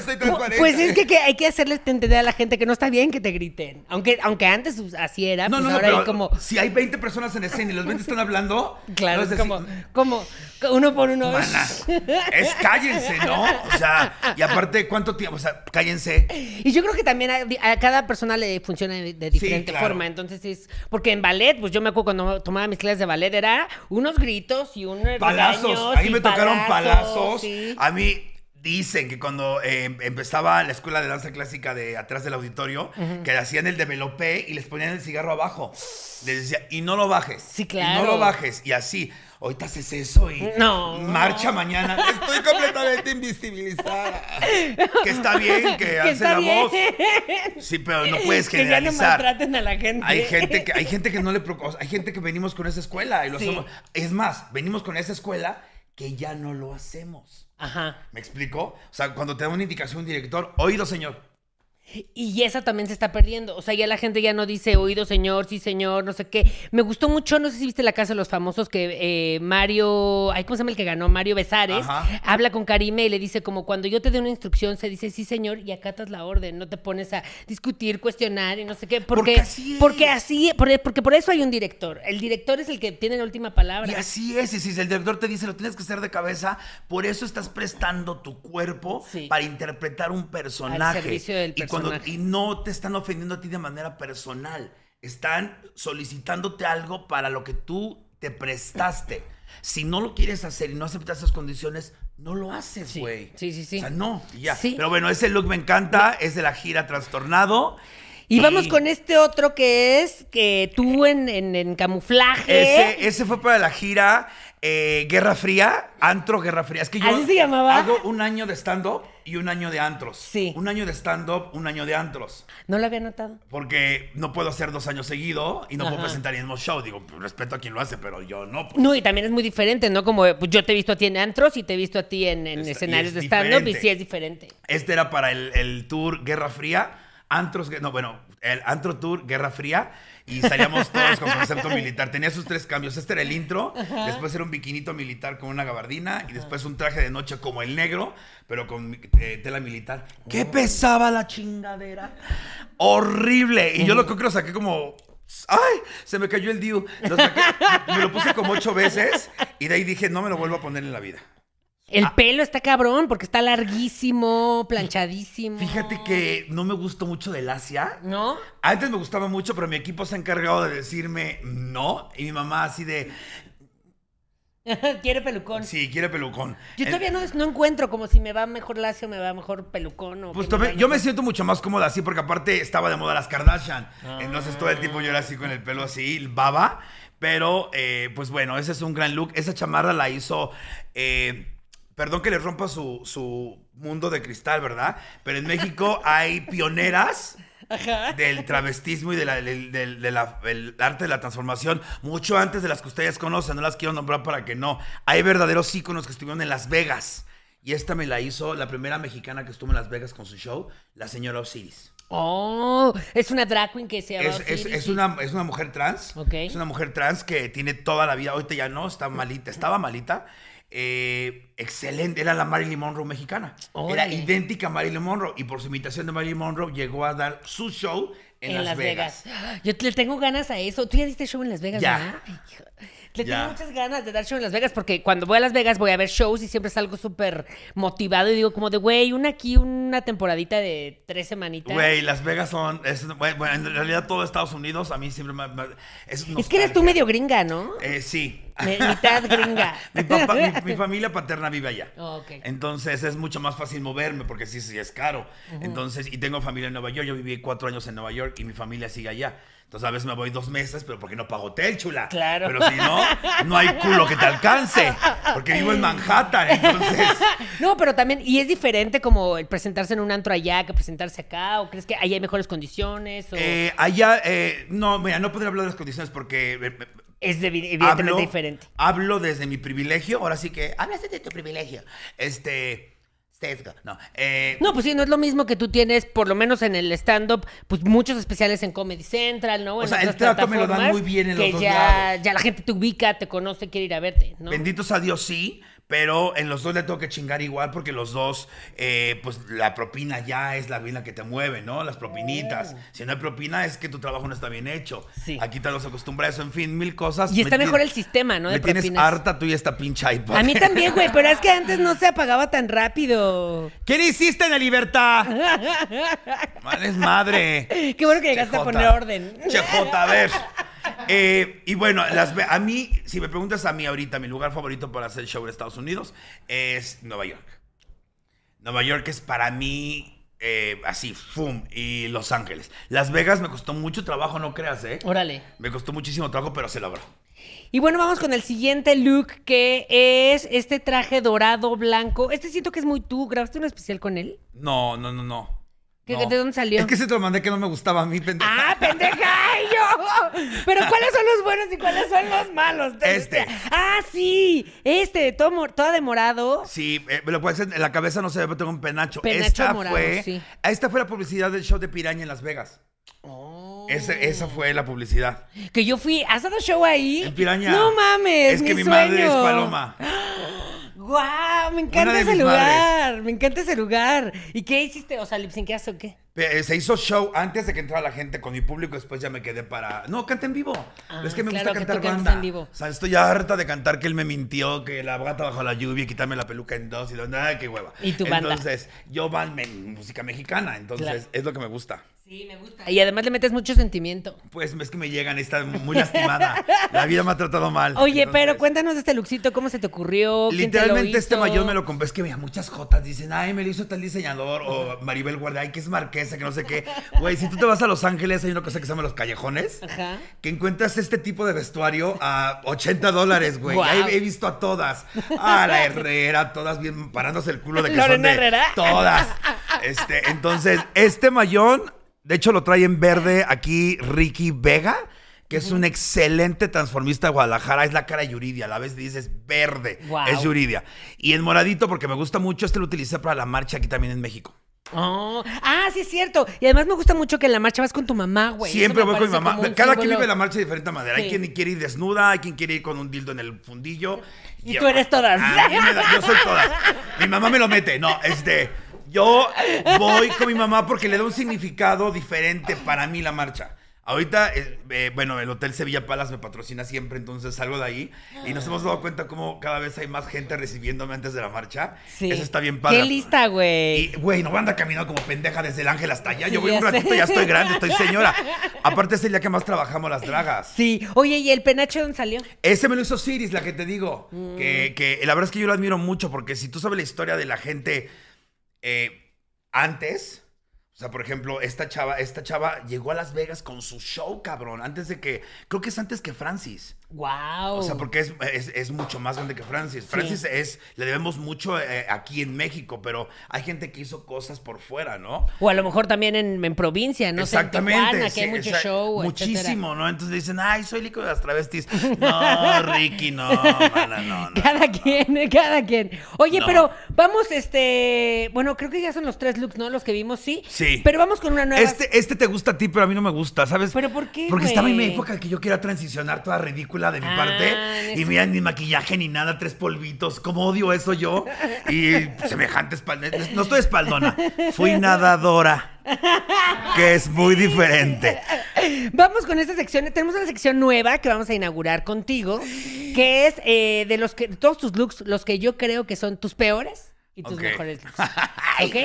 pues, transparente. Pues es
que, hay que hacerles entender a la gente que no está bien que te griten. Aunque, aunque antes así era. No, pues no, ahora como...
Si hay 20 personas en escena y los 20 están hablando... [laughs] Claro, es, como uno por uno. [laughs]
es cállense,
¿no? O sea, y aparte, ¿cuánto tiempo? O sea, cállense.
Y yo creo que también a, cada persona le funciona de, diferente forma. Entonces es. Porque en ballet, pues yo me acuerdo cuando tomaba mis clases de ballet, era unos gritos y unos. Palazos. Ahí me tocaron palazos. A mí
Dicen que cuando eh, empezaba la escuela de danza clásica de atrás del auditorio, que hacían el developé y les ponían el cigarro abajo. Les decía, y no lo bajes. Sí, claro. no lo bajes. Y así, ahorita haces eso y marcha mañana. Estoy completamente invisibilizada. [laughs] que está bien que hace la voz.
Sí, pero no puedes generalizar. Que ya no maltraten a la gente. Hay gente que, hay gente
que no le hay gente que venimos con esa escuela y lo hacemos. Es más, venimos con esa escuela que ya no lo hacemos. Ajá. ¿Me explico? O sea, cuando te da una indicación un director, oído, señor. Y
esa también se está perdiendo. O sea, ya la gente ya no dice oído señor, sí señor, no sé qué. Me gustó mucho, no sé si viste la casa de los famosos que eh, Mario, ay, ¿cómo se llama el que ganó? Mario Besares, habla con Karime y le dice como cuando yo te dé una instrucción se dice sí señor y acatas la orden, no te pones a discutir, cuestionar y no sé qué. Porque, porque así es. Porque, por eso hay un director. El director es el que tiene la última palabra. Y así
es, y si el director te dice lo tienes que hacer de cabeza, por eso estás prestando tu cuerpo para interpretar un personaje. Al del personaje y no te están ofendiendo a ti de manera personal. Están solicitándote algo para lo que tú te prestaste. Si no lo quieres hacer y no aceptas esas condiciones, no lo haces, güey. Sí. sí. sí, O sea, no, Pero bueno, ese look me encanta, es de la gira trastornado. Y vamos con este otro
que es que tú en, en, camuflaje.
Ese, fue para la gira eh, Guerra Fría, Antro Guerra Fría. Es que yo hago un año de stand-up y un año de antros. Sí. Un año de stand-up, un año de antros.
No lo había notado.
Porque no puedo hacer dos años seguido y no puedo presentar el mismo show. Digo, pues, respeto a quien lo hace, pero yo no. Pues.
No, y también es muy diferente, ¿no? Como pues, yo te he visto a ti en antros y te he visto a ti en,
escenarios de stand-up y sí es diferente. Este era para el, el tour Guerra Fría. Antros, no, bueno, el Antro Tour Guerra Fría y salíamos todos con concepto [laughs] militar. Tenía sus tres cambios. Este era el intro, después era un biquinito militar con una gabardina y después un traje de noche como el negro, pero con eh, tela militar. ¡Qué oh. pesaba la chingadera! ¡Horrible! Y yo lo que creo saqué como ¡Ay! Se me cayó el DIU. Me lo puse como ocho veces y de ahí dije, no me lo vuelvo a poner en la vida.
El ah. pelo está cabrón porque está larguísimo, planchadísimo.
Fíjate que no me gustó mucho de Asia. ¿No? Antes me gustaba mucho, pero mi equipo se ha encargado de decirme no. Y mi mamá así de... [laughs] quiere pelucón. Sí, quiere pelucón. Yo todavía no,
encuentro como si me va mejor o me va mejor pelucón. O
pues yo me siento mucho más cómoda así porque aparte estaba de moda las Kardashian. Ah. Entonces todo el tiempo yo era así con el pelo así, baba. Pero eh, pues bueno, ese es un gran look. Esa chamarra la hizo... Eh, Perdón que les rompa su, mundo de cristal, ¿verdad? Pero en México hay pioneras del travestismo y del, arte de la transformación, mucho antes de las que ustedes conocen, no las quiero nombrar para que no. Hay verdaderos íconos que estuvieron en Las Vegas. Y esta me la hizo la primera mexicana que estuvo en Las Vegas con su show, la señora Osiris.
Oh, es una drag queen que se llama. Es, es,
una, es una mujer trans. Ok. Es una mujer trans que tiene toda la vida. Ahorita ya no, está malita. Estaba malita. Eh, excelente, era la Marilyn Monroe mexicana. Era idéntica a Marilyn Monroe. Y por su invitación de Marilyn Monroe llegó a dar su show en, Las, Vegas.
[gasps] Yo le tengo ganas a eso. Tú ya diste show en Las Vegas, ya. Le tengo muchas ganas de dar show en Las Vegas porque cuando voy a Las Vegas voy a ver shows y siempre salgo súper motivado y digo como de, güey, una aquí, una temporadita de tres semanitas. Güey, Las
Vegas son, bueno, en realidad todo Estados Unidos a mí siempre me... es, que eres
tú medio gringa,
¿no? Eh, sí, mitad gringa. [laughs] mi, [laughs] familia paterna vive allá. Entonces es mucho más fácil moverme porque sí, sí es caro. Entonces, y tengo familia en Nueva York. Yo viví cuatro años en Nueva York y mi familia sigue allá. Entonces a veces me voy dos meses, pero porque no pago hotel, chula. Claro. Pero si no, no hay culo que te alcance. Porque vivo en Manhattan, entonces.
[laughs] No, pero también, y es diferente como el presentarse en un antro allá que presentarse acá, o crees que allá hay mejores
condiciones? Eh, allá, eh, no, mira, no podría hablar de las condiciones porque eh, es evidentemente diferente. Hablo desde mi privilegio, ahora sí que hablas desde tu privilegio. Este. no. Eh,
no, pues sí, no es lo mismo que tú tienes, por lo menos en el stand-up, pues muchos especiales en Comedy Central, ¿no? O sea, el trato me lo dan muy bien en los que dos ya, ya la gente te ubica, te conoce, quiere ir a verte,
Benditos a Dios, sí. Pero en los dos le tengo que chingar igual porque los dos, eh, pues la propina ya es la vina que te mueve, ¿no? Las propinitas. Oh. Si no hay propina es que tu trabajo no está bien hecho. Sí. Aquí te los acostumbra eso, en fin, mil cosas. Y está mejor el
sistema, ¿no? De me tienes
harta tú y esta pincha iPod. A mí también, güey,
pero es que antes no se apagaba tan rápido. ¿Qué le hiciste en la libertad?
Mal [laughs] madre.
Qué bueno que llegaste a poner orden.
Chejota, a ver. Eh, y bueno, a mí, si me preguntas a mí ahorita, mi lugar favorito para hacer show en Estados Unidos es Nueva York. Nueva York es para mí eh, así, ¡fum! Y Los Ángeles. Las Vegas me costó mucho trabajo, no creas, ¿eh? Órale. Me costó muchísimo trabajo, pero se logró.
Y bueno, vamos con el siguiente look, que es este traje dorado, blanco. Este siento que es muy tú. ¿Grabaste un especial con él?
No, no, no, no. ¿De dónde salió? Es que se te lo mandé que no me gustaba a mí, pendeja. ¡Ah, pendeja!
yo! Pero ¿cuáles son los buenos y cuáles son los
malos? Este. ¡Ah, sí! Este, todo, todo de Sí, eh, me lo puedes en la cabeza no se ve, pero tengo un penacho. penacho esta fue, sí. Esta fue la publicidad del show de Piraña en Las Vegas. Oh. Esa, fue la publicidad. Que yo fui, ¿has dado show ahí? En Piraña. No mames. Es que mi madre es Paloma. ¡Ah!
¡Guau! Me encanta ese lugar. Me encanta ese lugar. ¿Y qué hiciste? O sea, haces o qué?
Eh, se hizo show antes de que entrara la gente con mi público, después ya me quedé para. No, canta en vivo. Ah, es que me gusta cantar banda. O sea, estoy harta de cantar que él me mintió, que la gata bajo la lluvia, quitarme la peluca en dos y nada, qué hueva. Y tu banda. Entonces, yo van en música mexicana, entonces es lo que me gusta.
Sí, me gusta. Y además le metes mucho sentimiento.
Pues es que me llegan, está muy lastimada. La vida me ha tratado mal. Oye,
pero cuéntanos de este luxito, ¿cómo se te ocurrió? Literalmente este mayón me
lo compré. Es que veía muchas jotas dicen, ay, me lo hizo tal diseñador o Maribel Guardia, que es marquesa, que no sé qué. Güey, si tú te vas a Los Ángeles, hay una cosa que se llama los callejones, Ajá. que encuentras este tipo de vestuario a 80 dólares, güey. Ahí He, visto a todas. A la Herrera, todas bien parándose el culo de que Lorena son Herrera. todas. Este, entonces, este mayón de hecho, lo trae en verde aquí Ricky Vega, que es un excelente transformista de Guadalajara. Es la cara de Yuridia. A la vez dices verde. Es Yuridia. Y en moradito, porque me gusta mucho, este lo utilicé para la marcha aquí también en México.
Oh, ah, sí, es cierto. Y además me gusta mucho que en la marcha vas con tu mamá, güey. Siempre voy con mi mamá. Cada quien vive la
marcha de diferente manera. Hay quien quiere ir desnuda, hay quien quiere ir con un dildo en el fundillo. Y, tú eres todas. yo soy todas. Mi mamá me lo mete. No, este. Yo voy con mi mamá porque le da un significado diferente para mí la marcha. Ahorita, eh, eh, bueno, el Hotel Sevilla Palace me patrocina siempre, entonces salgo de ahí y nos hemos dado cuenta cómo cada vez hay más gente recibiéndome antes de la marcha. Sí. Eso está bien padre. Qué lista, güey. Y, güey, no van a caminando como pendeja desde el ángel hasta allá. Yo voy un ratito, ya estoy grande, estoy [laughs] señora. Aparte es el día que más trabajamos las dragas. Sí.
Oye, ¿y el penacho dónde salió?
Ese me lo hizo Siris, la que te digo. Que, mm. que la verdad es que yo lo admiro mucho porque si tú sabes la historia de la gente eh, antes, o sea, por ejemplo, esta chava, esta chava llegó a Las Vegas con su show, cabrón, antes de que, creo que es antes que Francis. Wow. O sea, porque es, mucho más grande que Francis. Francis es, le debemos mucho eh, aquí en México, pero hay gente que hizo cosas por fuera, ¿no?
O a lo mejor también en, provincia, ¿no? Exactamente. hay mucho show. Muchísimo,
¿no? Entonces dicen, ay, soy lico de las travestis. [laughs] No, Ricky, no, no, no.
[laughs] Cada quien, cada quien. Oye, pero vamos, este, bueno, creo que ya son los tres looks, ¿no? Los que vimos, sí. Sí. Pero vamos con una nueva. Este,
este te gusta a ti, pero a mí no me gusta, ¿sabes? ¿Pero por qué? Porque estaba en mi época que yo quería transicionar toda ridícula de mi ah, parte. y mira, ni maquillaje ni nada, tres polvitos. como odio eso yo? Y semejantes No estoy espaldona. Fui nadadora. Que es muy diferente.
Vamos con esta sección. Tenemos una sección nueva que vamos a inaugurar contigo, que es eh, de los que todos tus looks, los que yo creo que son tus peores y tus mejores looks. [laughs]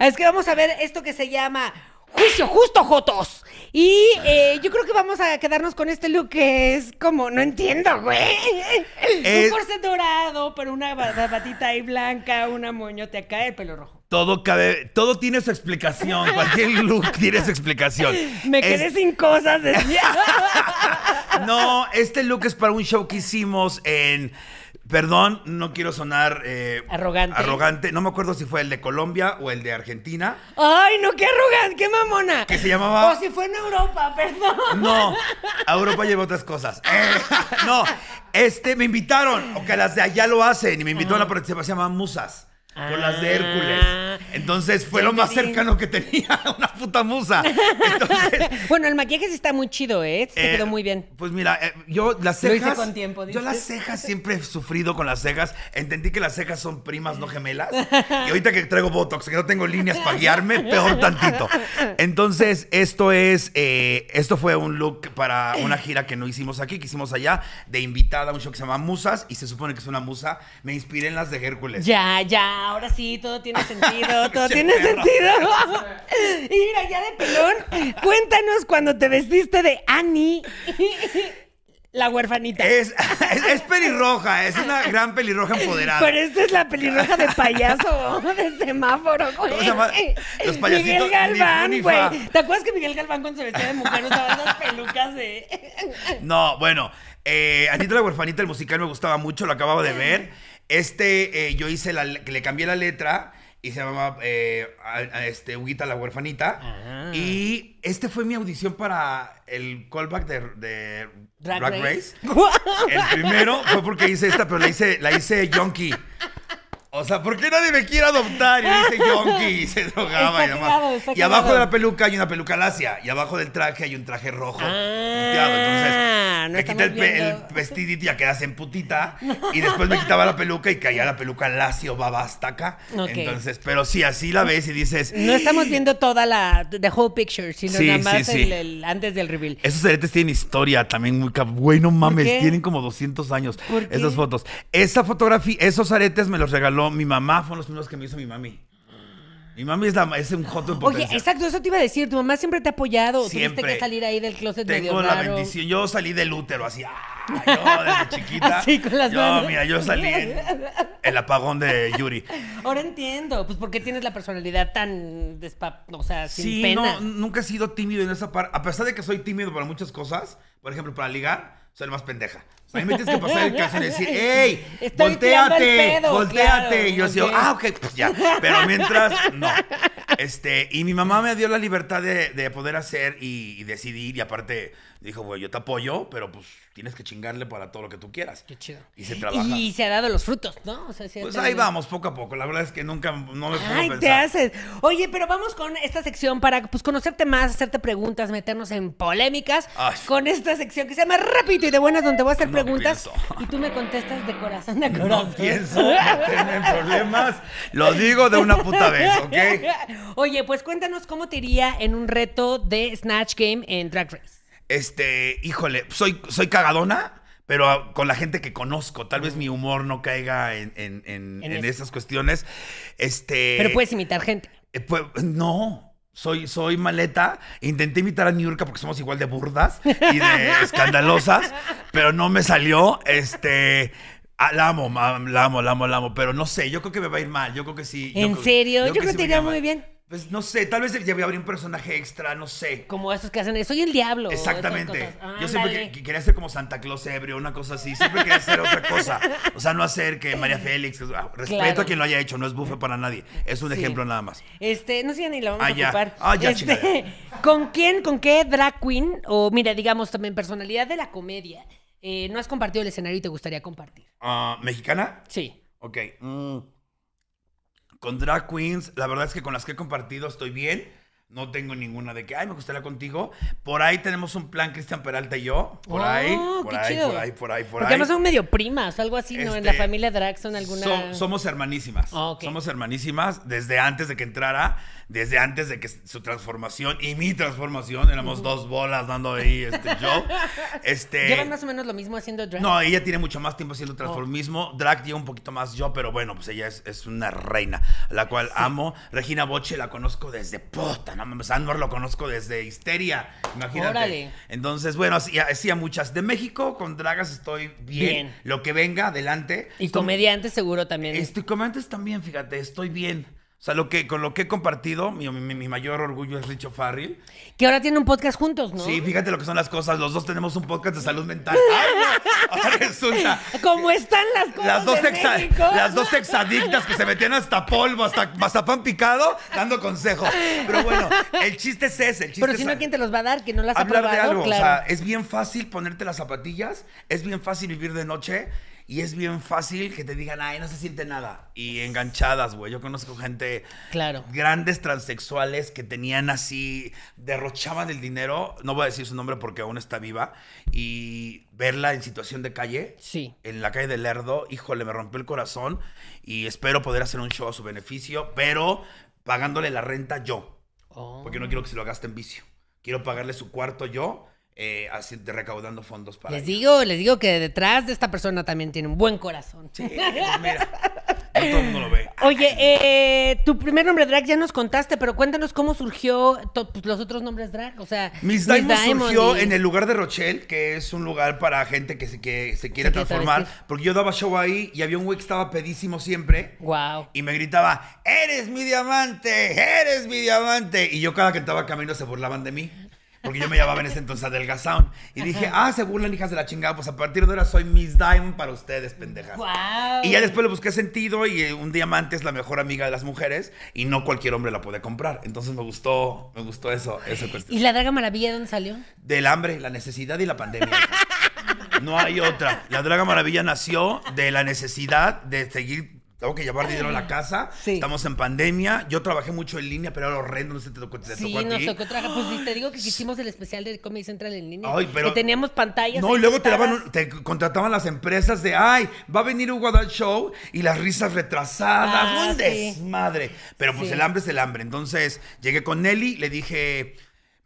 Es que vamos a ver esto que se llama Juicio justo, Jotos. Y eh, yo creo que vamos a quedarnos con este look que es como, no entiendo, güey. [laughs] Un corset dorado, pero una batita ahí blanca, una moñote acá, el pelo rojo.
Todo cabe, todo tiene su explicación. [laughs] Cualquier look tiene su explicación. Me quedé
sin cosas. De...
[laughs] no, este look es para un show que hicimos en Perdón, no quiero sonar eh, arrogante. No me acuerdo si fue el de Colombia o el de Argentina. Ay, no, qué arrogante, qué mamona. Que se llamaba. O
si fue en Europa, [laughs] perdón. No,
a Europa llevo otras cosas. Eh, [laughs] no, este me invitaron, o que las de allá lo hacen, y me invitó a la participación se llama Musas
con las de Hércules.
Ah. Entonces fue lo más cercano que tenía [laughs] una puta musa.
Entonces, [laughs] bueno, el maquillaje sí está muy chido, ¿eh? Se eh, quedó muy bien.
Pues mira, eh, yo las cejas. Yo las cejas siempre he sufrido con las cejas. Entendí que las cejas son primas, no gemelas. [laughs] Y ahorita que traigo Botox, que no tengo líneas para guiarme, peor tantito. Entonces, esto es. Eh, esto fue un look para una gira que no hicimos aquí, que hicimos allá, de invitada a un show que se llama Musas. Y se supone que es una musa. Me inspiré en las de Hércules. Ya,
ya ahora sí, todo tiene sentido, [laughs] todo tiene sentido. [laughs] y mira, ya de pelón, cuéntanos cuando te vestiste de Annie. La huerfanita. Es,
pelirroja, es una gran pelirroja empoderada. Pero esta
es la pelirroja de payaso, [laughs] de semáforo, Los payasitos. Miguel Galván, güey. ¿Te acuerdas que Miguel Galván cuando se vestía de mujer usaba esas pelucas de.
No, bueno. Eh, Anita la huerfanita, el musical me gustaba mucho, lo acababa de ver. Este, eh, yo hice la, le cambié la letra y se llamaba eh, este, Huguita la huerfanita. Ah. Y este fue mi audición para el callback de, de Drag, Race. El primero fue porque hice esta, pero la hice, la hice Yonky. O sea, ¿por qué nadie me quiere adoptar? Y dice yonki y se drogaba y demás. y abajo de la peluca hay una peluca lacia. Y abajo del traje hay un traje rojo. Ah, Entonces, me quita el, vestidito y ya quedas en putita. [laughs] Y después me quitaba la peluca y caía la peluca lacio baba hasta acá. Entonces, pero sí, así la ves y dices. No estamos
viendo toda la. The whole picture, sino nada más El, antes del reveal.
Esos aretes tienen historia también muy. Güey, mames, tienen como 200 años. Esas fotos. Esa fotografía, esos aretes me los regaló mi mamá fueron los primeros que me hizo mi mami. Mi mami es, la, un joto Oye,
exacto, eso te iba a decir. Tu mamá siempre te ha apoyado. Siempre. Tuviste que salir ahí del closet Tengo medio la bendición.
Yo salí del útero así. ¡ah! Yo desde [laughs] chiquita. Sí, con las yo, No, mira, yo salí en, el apagón de Yuri.
Ahora entiendo. Pues porque tienes la personalidad tan despa... O sea, sin sí, pena. no,
nunca he sido tímido en esa parte. A pesar de que soy tímido para muchas cosas, por ejemplo, para ligar, soy el más pendeja. A mí me tienes que pasar el caso y decir, [laughs] ¡ey! ¡Volteate! ¡Volteate! y yo decía, ah, ok, pues ya. Pero mientras, no. Este, y mi mamá me dio la libertad de, de poder hacer y, y, decidir. Y aparte, dijo, bueno, yo te apoyo, pero pues tienes que chingarle para todo lo que tú quieras. Qué chido. Y se trabaja. Y
se ha dado los frutos, ¿no? pues ahí vamos,
poco a poco. La verdad es que nunca no me puedo Ay, te
haces. Oye, pero vamos con esta sección para pues, conocerte más, hacerte preguntas, meternos en polémicas. Con esta sección que se llama Rápido y de Buenas, donde voy a hacer preguntas y tú me contestas de corazón de corazón. No pienso,
problemas. Lo digo de una puta vez, ¿ok?
[laughs] Oye, pues cuéntanos cómo te iría en un reto de Snatch Game en Drag Race
este, híjole, soy, soy cagadona, pero con la gente que conozco. Tal vez mi humor no caiga en, en, esas cuestiones. Este, pero puedes imitar gente. Eh, pues, no. Soy, soy maleta. Intenté imitar a New Niurka porque somos igual de burdas y de [laughs] escandalosas, pero no me salió. Este. Ah, la amo, la amo, la amo, la amo, pero no sé, yo creo que me va a ir mal, yo creo que sí. ¿En serio? yo, creo que te iría muy bien. Pues no sé, tal vez abrir un personaje extra, no sé.
Como esos que hacen, soy el diablo. Exactamente. Yo siempre
quería ser como Santa Claus ebrio, una cosa así. Siempre quería hacer otra cosa. O sea, no hacer que María Félix. Ah, respeto a quien lo haya hecho, no es bufe para nadie. Es un ejemplo nada más.
Este, no sé, ni la vamos ah, a ah, este, [laughs] ¿Con quién, con qué drag queen? O mira, digamos también personalidad de la comedia. Eh, ¿No has compartido el escenario y te gustaría compartir?
¿Mexicana? Sí. Ok. Mm con drag queens. La verdad es que con las que he compartido estoy bien. No tengo ninguna de que, ay, me gustaría contigo. Por ahí tenemos un plan, Cristian Peralta y yo. Por, oh, ahí, por ahí, por ahí, por ahí, por ahí, no son
medio primas, algo así, ¿no? En la este, familia Drag son alguna. somos
hermanísimas. Oh, somos hermanísimas desde antes de que entrara, desde antes de que su transformación y mi transformación. Éramos dos bolas dando ahí este yo
[laughs] este, ¿Llevan más o menos lo mismo haciendo drag? No, ella
tiene mucho más tiempo haciendo oh. transformismo. Drag lleva un poquito más yo, pero bueno, pues ella es, una reina, la cual amo. Regina Boche la conozco desde puta no mames, lo conozco desde Histeria, imagínate. Entonces, bueno, hacía, muchas. De México, con dragas estoy bien. Lo que venga, adelante. Y comediantes seguro también. Estoy, comediantes también, fíjate, estoy bien. O sea, lo que, con lo que he compartido, mi, mayor orgullo es Richo Farrell.
Que ahora tiene un podcast juntos, ¿no? Sí, fíjate
lo que son las cosas. Los dos tenemos un podcast de salud mental.
[laughs] ¡Ay,
resulta.
¿Cómo están las cosas? Las dos, ex las
dos exadictas que se metían hasta polvo, hasta pan picado, dando consejos. Pero bueno, el chiste es ese. El chiste Pero si no,
¿quién te los va a dar? Que no las ha Hablar de algo. O sea,
es bien fácil ponerte las zapatillas, es bien fácil vivir de noche y es bien fácil que te digan, ay, no se siente nada. Y enganchadas, güey. Yo conozco gente. Claro. Grandes transexuales que tenían así. Derrochaban el dinero. No voy a decir su nombre porque aún está viva. Y verla en situación de calle. Sí. En la calle de Lerdo. Híjole, me rompió el corazón. Y espero poder hacer un show a su beneficio. Pero pagándole la renta yo. Oh. Porque no quiero que se lo gaste en vicio. Quiero pagarle su cuarto yo eh, así, recaudando fondos para.
Les digo, les digo que detrás de esta persona también tiene un buen corazón. Pues mira. todo el mundo lo ve. Oye, eh, tu primer nombre drag ya nos contaste, pero cuéntanos cómo surgió pues, los otros nombres drag. O sea, Miss, Diamond, surgió en
el lugar de Rochelle, que es un lugar para gente que se, que se quiere transformar. Porque yo daba show ahí y había un güey que estaba pedísimo siempre. Wow. Y me gritaba: ¡Eres mi diamante! ¡Eres mi diamante! Y yo cada que estaba camino se burlaban de mí. Porque yo me llamaba en ese entonces Adelgazón. Y dije, ah, según las hijas de la chingada. Pues a partir de ahora soy Miss Diamond para ustedes, pendejas. Y ya después le busqué sentido y eh, un diamante es la mejor amiga de las mujeres y no cualquier hombre la puede comprar. Entonces me gustó, me gustó eso, esa cuestión. ¿Y la
Draga Maravilla de dónde salió?
Del hambre, la necesidad y la pandemia. No hay otra. La Draga Maravilla nació de la necesidad de seguir tengo que llevar dinero a la casa. Estamos en pandemia. Yo trabajé mucho en línea, pero era horrendo. No sé, te tocó, te sí, nos tocó
Pues te digo que [gasps] hicimos el especial de Comedy Central en línea. que teníamos pantallas. No, y luego te, daban
te contrataban las empresas de, ay, va a venir un Guadalajara Show y las risas retrasadas. Ah, un desmadre. Pero pues el hambre es el hambre. Entonces llegué con Nelly, le dije,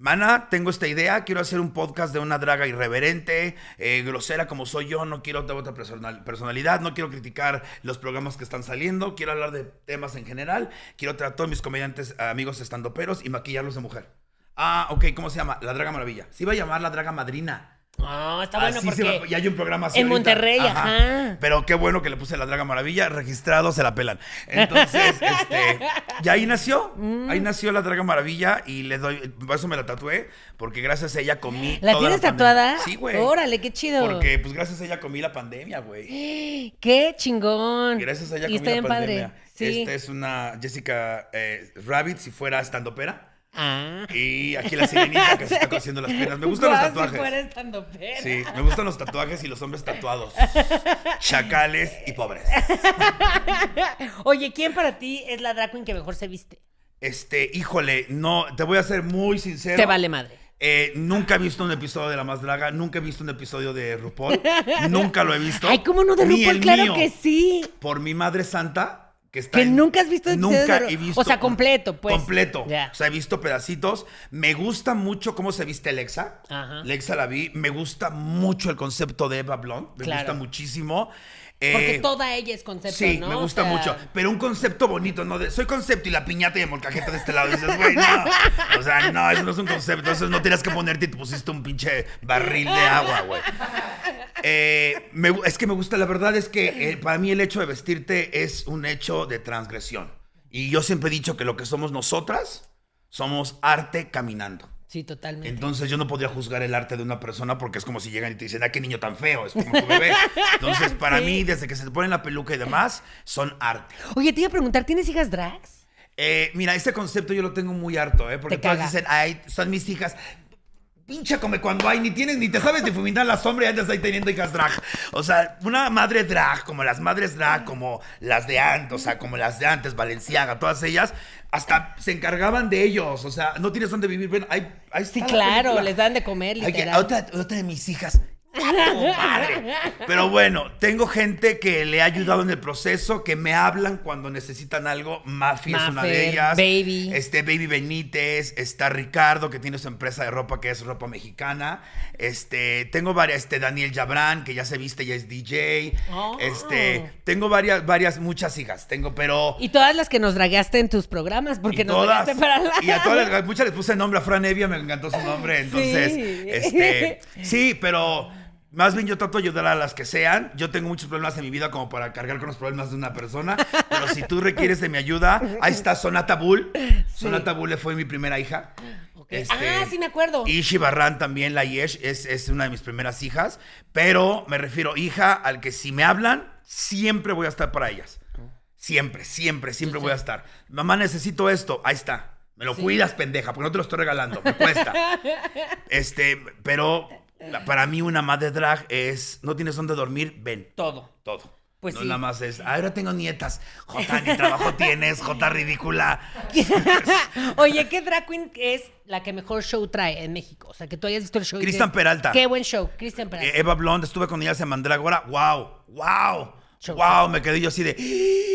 Mana, tengo esta idea, quiero hacer un podcast de una draga irreverente, eh, grosera como soy yo, no quiero otra personalidad, no quiero criticar los programas que están saliendo, quiero hablar de temas en general, quiero tratar a todos mis comediantes, amigos estando peros y maquillarlos de mujer. Ah, ok, ¿cómo se llama? La Draga Maravilla. Se iba a llamar la Draga Madrina.
Ah, está bueno porque y hay
un programa en Monterrey, ajá. Pero qué bueno que le puse la Draga Maravilla, registrado, se la pelan. Entonces, [laughs] este, ya ahí nació, mm. ahí nació la Draga Maravilla y le doy, por eso me la tatué, porque gracias a ella comí ¿La ¿La tienes tatuada? Sí, güey. Órale, qué chido. Porque pues gracias a ella comí la pandemia,
güey. [gasps] Qué chingón. Gracias a ella comí la pandemia. padre. Sí. Esta
es una Jessica eh, Rabbit si fuera estandopera. Ah. Y aquí la sirenita que se está cosiendo las penas. Me gustan los tatuajes. sí, me gustan los tatuajes y los hombres tatuados. Chacales y pobres.
[laughs] Oye, ¿quién para ti es la drag queen que mejor se viste?
Este, híjole, no, te voy a ser muy sincero. Te vale madre. Eh, nunca he visto un episodio de La Más Draga, nunca he visto un episodio de RuPaul, nunca lo he visto. [laughs] Ay, ¿cómo no de RuPaul? Claro que sí. Por mi madre santa, que, nunca has visto Nunca he visto. O sea, completo, pues. Completo. O sea, he visto pedacitos. Me gusta mucho cómo se viste Alexa Alexa la vi. Me gusta mucho el concepto de Eva Blond. Me gusta muchísimo. Porque eh,
toda ella es concepto, sí, me gusta mucho.
Pero un concepto bonito, ¿no? soy concepto y la piñata y el molcajete de este lado. dices, güey, no. O sea, no, eso no es un concepto. Entonces no tienes que ponerte y te pusiste un pinche barril de agua, güey. Eh, es que me gusta, la verdad es que eh, para mí el hecho de vestirte es un hecho de transgresión. Y yo siempre he dicho que lo que somos nosotras somos arte caminando. Sí, totalmente. Entonces yo no podría juzgar el arte de una persona porque es como si llegan y te dicen, ah, qué niño tan feo, es como tu bebé. [laughs] Entonces, para mí, desde que se te ponen la peluca y demás, son arte.
Oye, te iba a preguntar, ¿tienes hijas
drags? Eh, mira, este concepto yo lo tengo muy harto, ¿eh? Porque todas dicen, ay, son mis hijas pincha come cuando hay, ni tienes, ni te sabes difuminar la sombra y andas ahí teniendo hijas drag. O sea, una madre drag, como las madres drag, como las de antes, o sea, como las de antes, Valenciaga, todas ellas, hasta se encargaban de ellos. O sea, no tienes dónde vivir. hay, sí, claro, les dan
de comer. Literal. Otra,
otra, de mis hijas pero bueno, tengo gente que le ha ayudado en el proceso, que me hablan cuando necesitan algo. Mafi es una de ellas. Baby. Este Baby Benítez, está Ricardo, que tiene su empresa de ropa que es ropa mexicana. Este, tengo varias, este Daniel Yabrán, que ya se viste, ya es DJ.
Oh. Este,
tengo varias, varias, muchas hijas. Tengo, pero.
Y todas las que nos dragueaste en tus programas, porque nos todas, para la... Y a todas
las, [laughs] muchas les puse nombre a Fran Evia, me encantó su nombre. Entonces, este. [laughs] Sí, pero. Más bien yo trato de ayudar a las que sean. Yo tengo muchos problemas en mi vida como para cargar con los problemas de una persona. Pero si tú requieres de mi ayuda, ahí está Sonata Bull. Sonata Bull fue mi primera hija. Este, ah, sí me acuerdo. Y Shibarran también, la Yesh, es, una de mis primeras hijas. Pero me refiero, hija, al que si me hablan, siempre voy a estar para ellas. Siempre, siempre, siempre voy a estar. Mamá, necesito esto. Ahí está. Me lo cuidas, pendeja, porque no te lo estoy regalando. Me cuesta. [laughs] este, pero para mí, una madre drag es. No tienes dónde dormir, ven. Todo. Todo. Pues no sí. nada más es, ahora tengo nietas. Jota, ni [laughs] trabajo tienes, Jota ridícula.
[laughs] Oye, ¿qué drag queen es la que mejor show trae en México? O sea, que tú hayas visto el show. Cristian Peralta. Qué buen show, Cristian eh, Peralta.
Eva Blonde, estuve con ella hace mandrágora. ¡Wow! ¡Wow! Wow, me quedé yo así de. ¡Ah!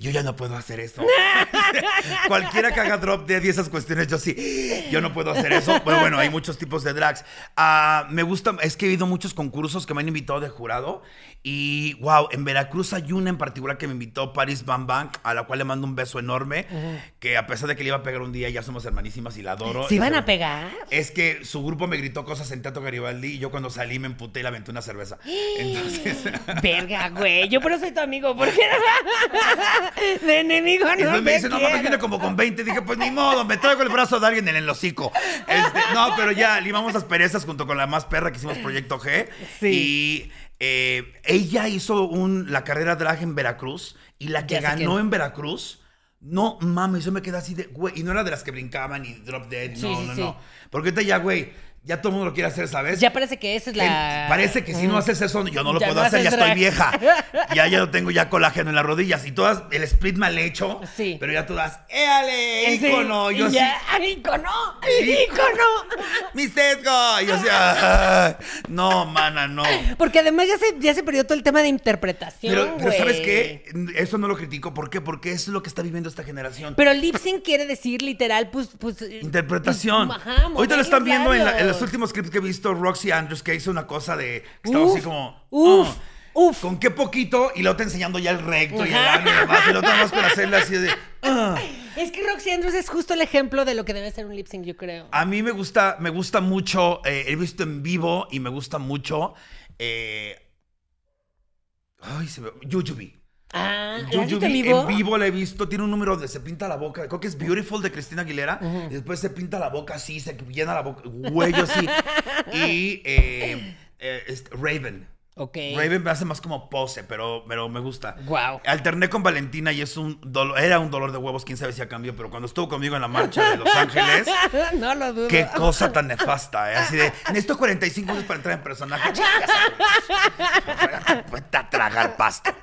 Yo ya no puedo hacer eso. [laughs] [laughs] Cualquiera que haga drop dead y esas cuestiones, yo sí, yo no puedo hacer eso. Pero bueno, hay muchos tipos de drags. Ah, me gusta, es que he ido muchos concursos que me han invitado de jurado. Y wow, en Veracruz hay una en particular que me invitó Paris Van Bank, a la cual le mando un beso enorme. Que a pesar de que le iba a pegar un día, ya somos hermanísimas y la adoro. ¿Se iban a pegar? Es que su grupo me gritó cosas en Teatro Garibaldi y yo cuando salí me emputé y la aventé una cerveza. [gasps] Entonces.
Verga, güey. Eh, yo por eso soy tu amigo, porque [laughs] de enemigo no. me, dice, no mames,
viene como con 20. Dije, pues ni modo, me traigo el brazo de alguien en el hocico. Este, no, pero ya limamos las perezas junto con la más perra que hicimos Proyecto G. Sí. Y. Eh, ella hizo un, la carrera drag en Veracruz y la que ganó en Veracruz, no mames, yo me quedé así de, güey, y no era de las que brincaban y drop dead, no, no, no. Porque ahorita ya, güey, ya todo el mundo lo quiere hacer, ¿sabes? Ya
parece que esa es la. parece que si no haces eso, yo no lo puedo hacer, ya estoy vieja. [laughs] ya, ya no
tengo ya colágeno en las rodillas. Y todas, el split mal hecho. Sí. Pero ya todas,
¡éale! ¡Ícono! yo así, ¡Ícono! ¡Ícono!
¡Mi sesgo! Y yo decía, no, mana, no. Porque
además ya se, ya se perdió todo el tema de interpretación. Pero, pero ¿sabes qué?
Eso no lo critico. ¿Por qué? Porque eso es lo que está viviendo esta generación. Pero lip
sync quiere decir literal, pues. pues eh, Interpretación. Pues, ajá, Ahorita lo están viendo en, la, los
últimos clips que he visto, Roxy Andrews, que hizo una cosa de. Que estaba así como. Uf. uff ah, Uf. Con qué poquito, y luego te enseñando ya el recto y el ángulo y demás, y lo tenemos hacerle así de. Ah".
Es que Roxy Andrews es justo el ejemplo de lo que debe ser un lip sync, yo creo.
A mí me gusta, me gusta mucho, eh, he visto en vivo y me gusta mucho. Eh, ay, se me. Yuyubi. Ah, yo, en vivo la he visto. Tiene un número donde se pinta la boca. Creo que es Beautiful de Cristina Aguilera. y después se pinta la boca así, se llena la boca, huello así. [laughs] y eh, eh, Raven. Raven me hace más como pose, pero, pero me gusta. Wow. Alterné con Valentina y es un era un dolor de huevos, quién sabe si ha cambiado pero cuando estuvo conmigo en la marcha de Los Ángeles,
[laughs] no lo dudo. Qué cosa tan
nefasta, ¿eh? Así de, necesito 45 minutos para entrar en personaje. Chicas, [laughs] a tragar pasta.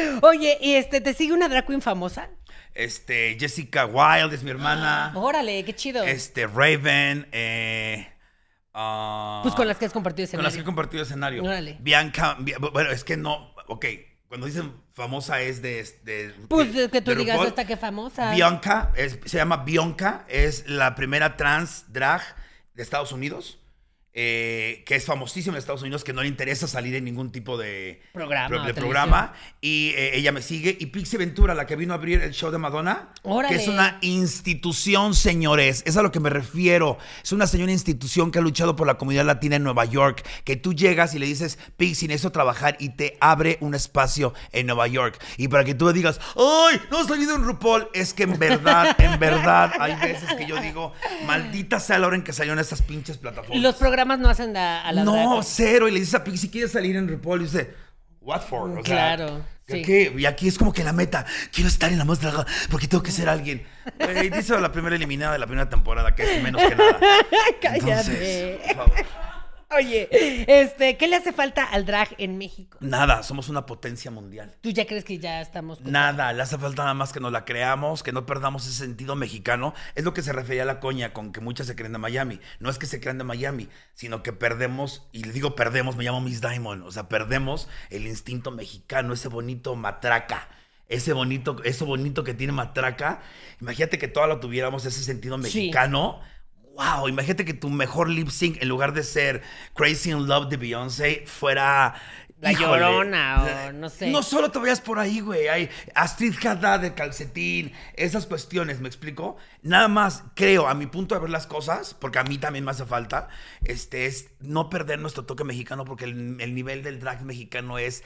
[laughs] Oye, ¿y este, te sigue una drag queen famosa?
Este, Jessica Wilde es mi hermana. [gasps]
órale, qué chido. Este,
Raven, eh, ah, pues con
las que has compartido escenario. Con las que he
compartido escenario. Órale. Bianca, bueno, es que no, ok, cuando dicen famosa es de... de pues que tú digas hasta
que famosa.
Bianca, es, se llama Bianca, es la primera trans drag de Estados Unidos. Eh, que es famosísimo en Estados Unidos, que no le interesa salir en ningún tipo de programa. de programa y eh, ella me sigue. Y Pixie Ventura, la que vino a abrir el show de Madonna, que es una institución, señores. Es a lo que me refiero. Es una señora institución que ha luchado por la comunidad latina en Nueva York. Que tú llegas y le dices, Pixie, necesito trabajar y te abre un espacio en Nueva York. Y para que tú digas, ¡ay! No has salido en RuPaul. Es que en verdad, en verdad, hay veces que yo digo, maldita sea la hora en que salieron estas pinches plataformas.
Los programas no hacen a, No,
cero. Y le dices a Pixie, si quieres salir en RuPaul, y dice, what for? claro. y aquí es como que la meta, quiero estar en la más dragada porque tengo que ser alguien. Y dice la primera eliminada de la primera temporada, que es menos que nada.
[laughs] Cállate. Entonces, Oye, este, ¿qué le hace falta al drag en México?
Nada, somos una potencia mundial.
¿Tú ya crees que ya estamos?
Nada, le hace falta nada más que nos la creamos, que no perdamos ese sentido mexicano. Es lo que se refería a la coña con que muchas se creen de Miami. No es que se crean de Miami, sino que perdemos, y le digo perdemos, me llamo Miss Diamond, o sea, perdemos el instinto mexicano, ese bonito matraca. Ese bonito, eso bonito que tiene matraca. Imagínate que todo lo tuviéramos ese sentido mexicano wow, imagínate que tu mejor lip sync, en lugar de ser Crazy in Love de Beyoncé, fuera la llorona o no sé. No solo te vayas por ahí, güey. Hay Astrid Haddad de calcetín, esas cuestiones, ¿me explico? Nada más, creo, a mi punto de ver las cosas, porque a mí también me hace falta, este, es no perder nuestro toque mexicano, porque el nivel del drag mexicano es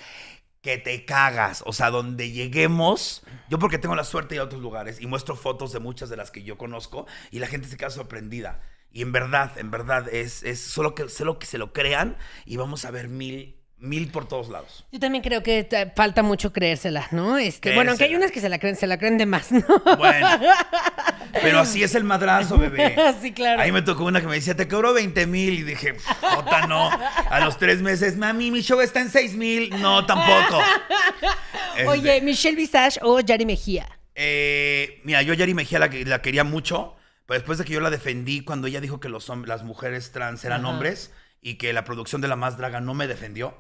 que te cagas. O sea, donde lleguemos, yo porque tengo la suerte de a otros lugares y muestro fotos de muchas de las que yo conozco y la gente se queda sorprendida. Y en verdad, en verdad, es, solo que, solo que se lo crean y vamos a ver mil mil por todos lados.
Yo también creo que falta mucho creérselas, ¿no? Este, bueno, aunque hay unas que se la creen, se la creen de más, ¿no? Bueno. [laughs]
Pero así es el madrazo, bebé.
[laughs] sí, claro. Ahí me
tocó una que me decía, te cobro 20 mil. Y dije, jota, no. A los tres meses, mami, mi show está en 6 mil. No, tampoco. [laughs] Oye,
¿Michelle Visage o Yari Mejía?
Eh, mira, yo Yari Mejía la, quería mucho. Pero después de que yo la defendí cuando ella dijo que los, las mujeres trans eran hombres y que la producción de La Más Draga no me defendió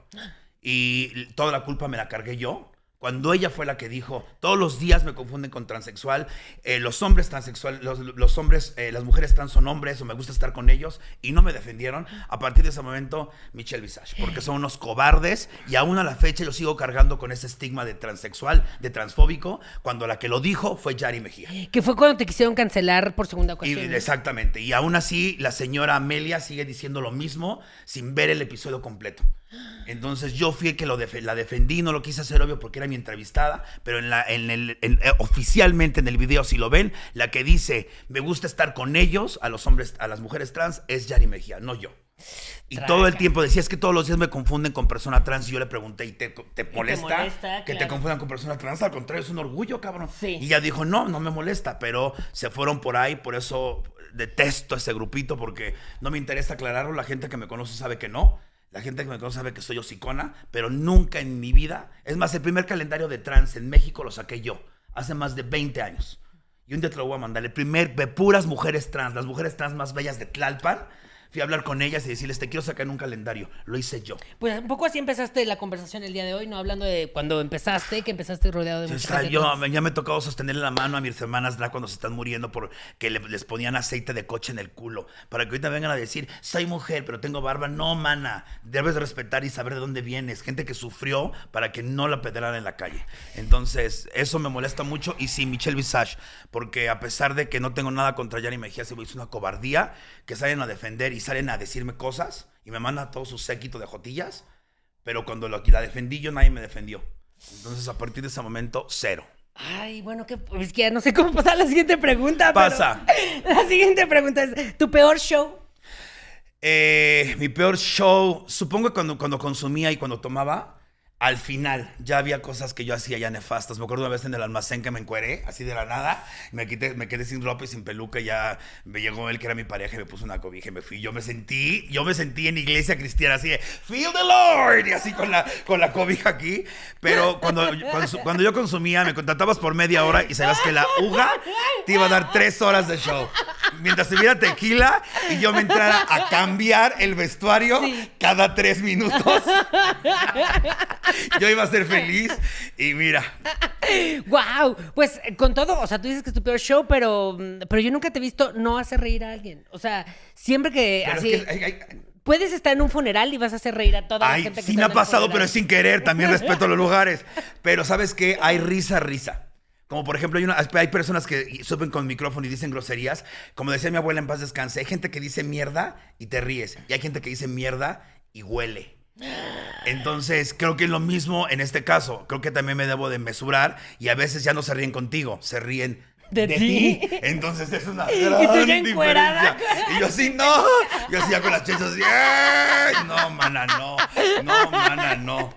y toda la culpa me la cargué yo cuando ella fue la que dijo, todos los días me confunden con transexual, eh, los hombres transexuales, los, hombres, eh, las mujeres trans son hombres o me gusta estar con ellos y no me defendieron, a partir de ese momento Michelle Visage, porque son unos cobardes y aún a la fecha yo sigo cargando con ese estigma de transexual, de transfóbico, cuando la que lo dijo fue Yari Mejía.
Que fue cuando te quisieron cancelar por segunda ocasión.
exactamente, y aún así la señora Amelia sigue diciendo lo mismo sin ver el episodio completo. Entonces yo fui el que lo la defendí, no lo quise hacer obvio porque era mi entrevistada, pero en la, en el, eh, oficialmente en el video, si lo ven, la que dice, me gusta estar con ellos, a los hombres, a las mujeres trans, es Yari Mejía, no yo. Y todo el tiempo decía, es que todos los días me confunden con persona trans. Y yo le pregunté, ¿y te, te molesta, que te confundan con persona trans? Al contrario, es un orgullo, cabrón. Y ella dijo, no, no me molesta, pero se fueron por ahí, por eso detesto a ese grupito, porque no me interesa aclararlo, la gente que me conoce sabe que no. La gente que me conoce sabe que soy hocicona, pero nunca en mi vida. Es más, el primer calendario de trans en México lo saqué yo, hace más de 20 años. Y un día te lo voy a mandar. El primer de puras mujeres trans, las mujeres trans más bellas de Tlalpan, Fui a hablar con ellas y decirles, te quiero sacar en un calendario. Lo hice yo.
Pues un poco así empezaste la conversación el día de hoy, ¿no? Hablando de
cuando empezaste,
que empezaste rodeado de mucha Yo
ya me he tocado sostenerle la mano a mis hermanas cuando se están muriendo porque que les ponían aceite de coche en el culo. Para que ahorita vengan a decir, soy mujer, pero tengo barba. No, mana. Debes respetar y saber de dónde vienes. Gente que sufrió para que no la pedraran en la calle. Entonces, eso me molesta mucho. Y sí, Michelle Visage, porque a pesar de que no tengo nada contra Yari Mejía, se me hizo una cobardía que salen a defender y salen a decirme cosas y me mandan todo su séquito de jotillas, pero cuando lo, la defendí yo nadie me defendió. Entonces a partir de ese momento, cero.
Ay, bueno, que, es no sé cómo pasar la siguiente pregunta. Pasa. [laughs] la siguiente pregunta es, ¿tu peor show?
Eh, mi peor show, supongo cuando, cuando consumía y cuando tomaba, al final ya había cosas que yo hacía ya nefastas. Me acuerdo una vez en el almacén que me encueré, así de la nada, me, quité, me quedé sin ropa y sin peluca. ya me llegó él, que era mi pareja, y me puso una cobija y me fui. Yo me sentí, yo me sentí en iglesia cristiana, así de Feel the Lord, y así con la, con la cobija aquí. Pero cuando, cuando, yo consumía, me contratabas por media hora y sabías que la uga te iba a dar tres horas de show. Mientras hubiera tequila y yo me entrara a cambiar el vestuario cada tres minutos.
[laughs]
yo iba a ser feliz y mira.
Wow, pues eh, con todo, o sea, tú dices que es tu peor show, pero, mm, pero yo nunca te he visto no hacer reír a alguien. O sea, siempre que así. puedes estar en un funeral y vas a hacer reír a toda la gente que sí ha pasado, pero es sin querer. También respeto los
lugares. Pero sabes que hay risa, risa. Como por ejemplo, hay, personas que suben con micrófono y dicen groserías. Como decía mi abuela en paz descanse, hay gente que dice mierda y te ríes. Y hay gente que dice mierda y huele. Entonces, creo que es lo mismo en este caso. Creo que también me debo de mesurar y a veces ya no se ríen contigo, se ríen de, ti. Entonces es una [laughs] gran ¿Y Y yo así, no. Yo así con las no, mana, no. No, mana, no.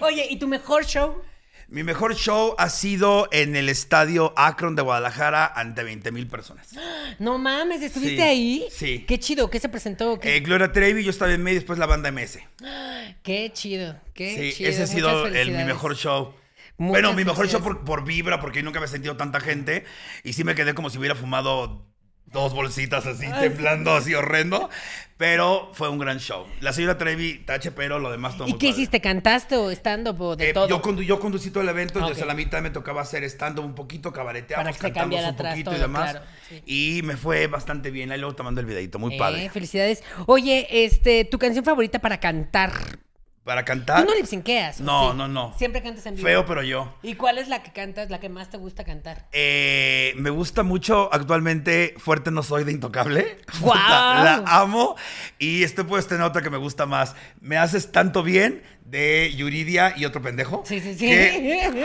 Oye, ¿y tu mejor show? Mi mejor show ha sido en el estadio Akron de Guadalajara ante 20 mil personas.
No mames, ¿estuviste ahí?
Sí. Qué chido, ¿qué se presentó? Eh, Gloria Trevi, yo estaba en medio, después la banda MS.
[gasps] Qué chido, qué sí, Ese ha sido el, mi mejor
show. bueno, mi mejor show por, vibra, porque nunca había sentido tanta gente. Y sí me quedé como si hubiera fumado dos bolsitas así, ah, temblando así horrendo. Pero fue un gran show. La señora Trevi, tache, pero lo demás todo ¿Y qué
hiciste? ¿Cantaste o stand-up de eh, todo?
Yo, conducí todo el evento. y hasta la mitad me tocaba hacer stand-up un poquito, cabareteamos, pues cantamos un poquito y demás. Y me fue bastante bien. Ahí luego te mando el videito, muy eh, padre.
Felicidades. Oye, este, tu canción favorita para cantar,
para cantar. ¿Tú no No, no, no. Siempre
cantas en vivo. Feo, pero yo. ¿Y cuál es la que cantas, la que más te gusta cantar?
Eh, me gusta mucho actualmente Fuerte No Soy de Intocable. ¡Wow! [laughs] La, amo. Y este puedes tener otra que me gusta más. Me haces tanto bien de Yuridia y otro pendejo. Sí, sí, sí.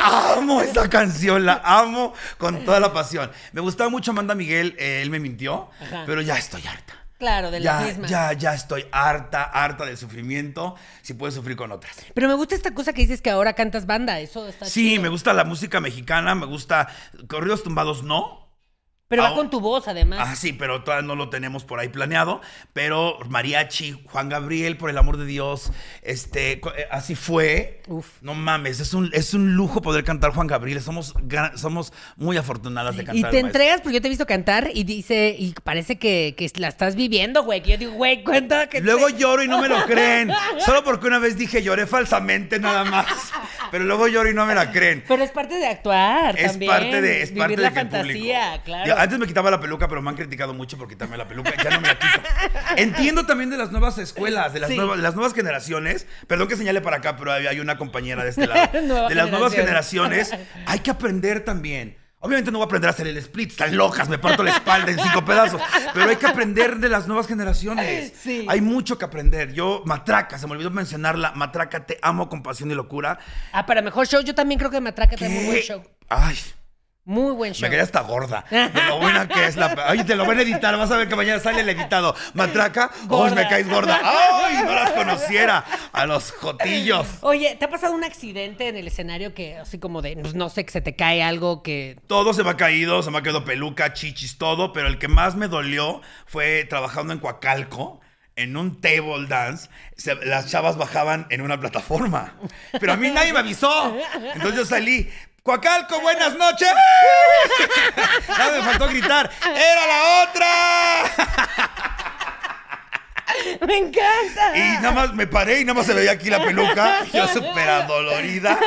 amo
esa canción, la amo con toda la pasión. Me gustaba mucho Amanda Miguel, eh, él me mintió, pero ya estoy harta.
Claro, de las ya,
Ya, ya estoy harta, harta de sufrimiento, si puedes sufrir con otras.
Pero me gusta esta cosa que dices que ahora cantas banda, eso está Sí,
me gusta la música mexicana, me gusta corridos tumbados no, pero va ah, con tu voz, además. Ah, sí, pero todavía no lo tenemos por ahí planeado. Pero Mariachi, Juan Gabriel, por el amor de Dios, este, eh, así fue. Uf. No mames, es un, es un lujo poder cantar Juan Gabriel. Somos, somos muy afortunadas de cantar. Y te entregas,
porque yo te he visto cantar y dice, y parece que, la estás viviendo, güey. yo
digo, güey, cuenta que. Luego lloro y no me lo creen. Solo porque una vez dije lloré falsamente nada más. Pero luego lloro y no me la creen. Pero es parte de actuar. también Es parte de, Vivir la fantasía, Claro antes me quitaba la peluca, pero me han criticado mucho por quitarme la peluca. Ya no me la quito. Entiendo también de las nuevas escuelas, de las, nuevas, las nuevas generaciones. Perdón que señale para acá, pero hay una compañera de este lado. [laughs] de las nuevas generaciones. Hay que aprender también. Obviamente no voy a aprender a hacer el split, están locas, me parto la espalda en cinco pedazos. Pero hay que aprender de las nuevas generaciones. Hay mucho que aprender. Yo, Matraca, se me olvidó mencionarla. Matraca, te amo con pasión y locura. Ah, para mejor show, yo también creo que Matraca te amo buen show. Ay, muy buen show. Me quedé hasta gorda. De lo buena que es la. Ay, te lo van a editar. Vas a ver que mañana sale el editado. Matraca. vos me caes gorda. ¡Ay! No las conociera. A los jotillos.
Oye, ¿te ha pasado un accidente en el escenario que, así como de, pues, no sé, que se te cae algo que.
Todo se me ha caído. Se me ha quedado peluca, chichis, todo. Pero el que más me dolió fue trabajando en Coacalco en un table dance, las chavas bajaban en una plataforma. Pero a mí nadie me avisó. Entonces yo salí, Coacalco, buenas noches. [laughs] ya me faltó gritar. ¡Era la otra! [laughs] ¡Me encanta! Y nada más me paré y nada más se veía aquí la peluca. Yo súper [laughs] adolorida.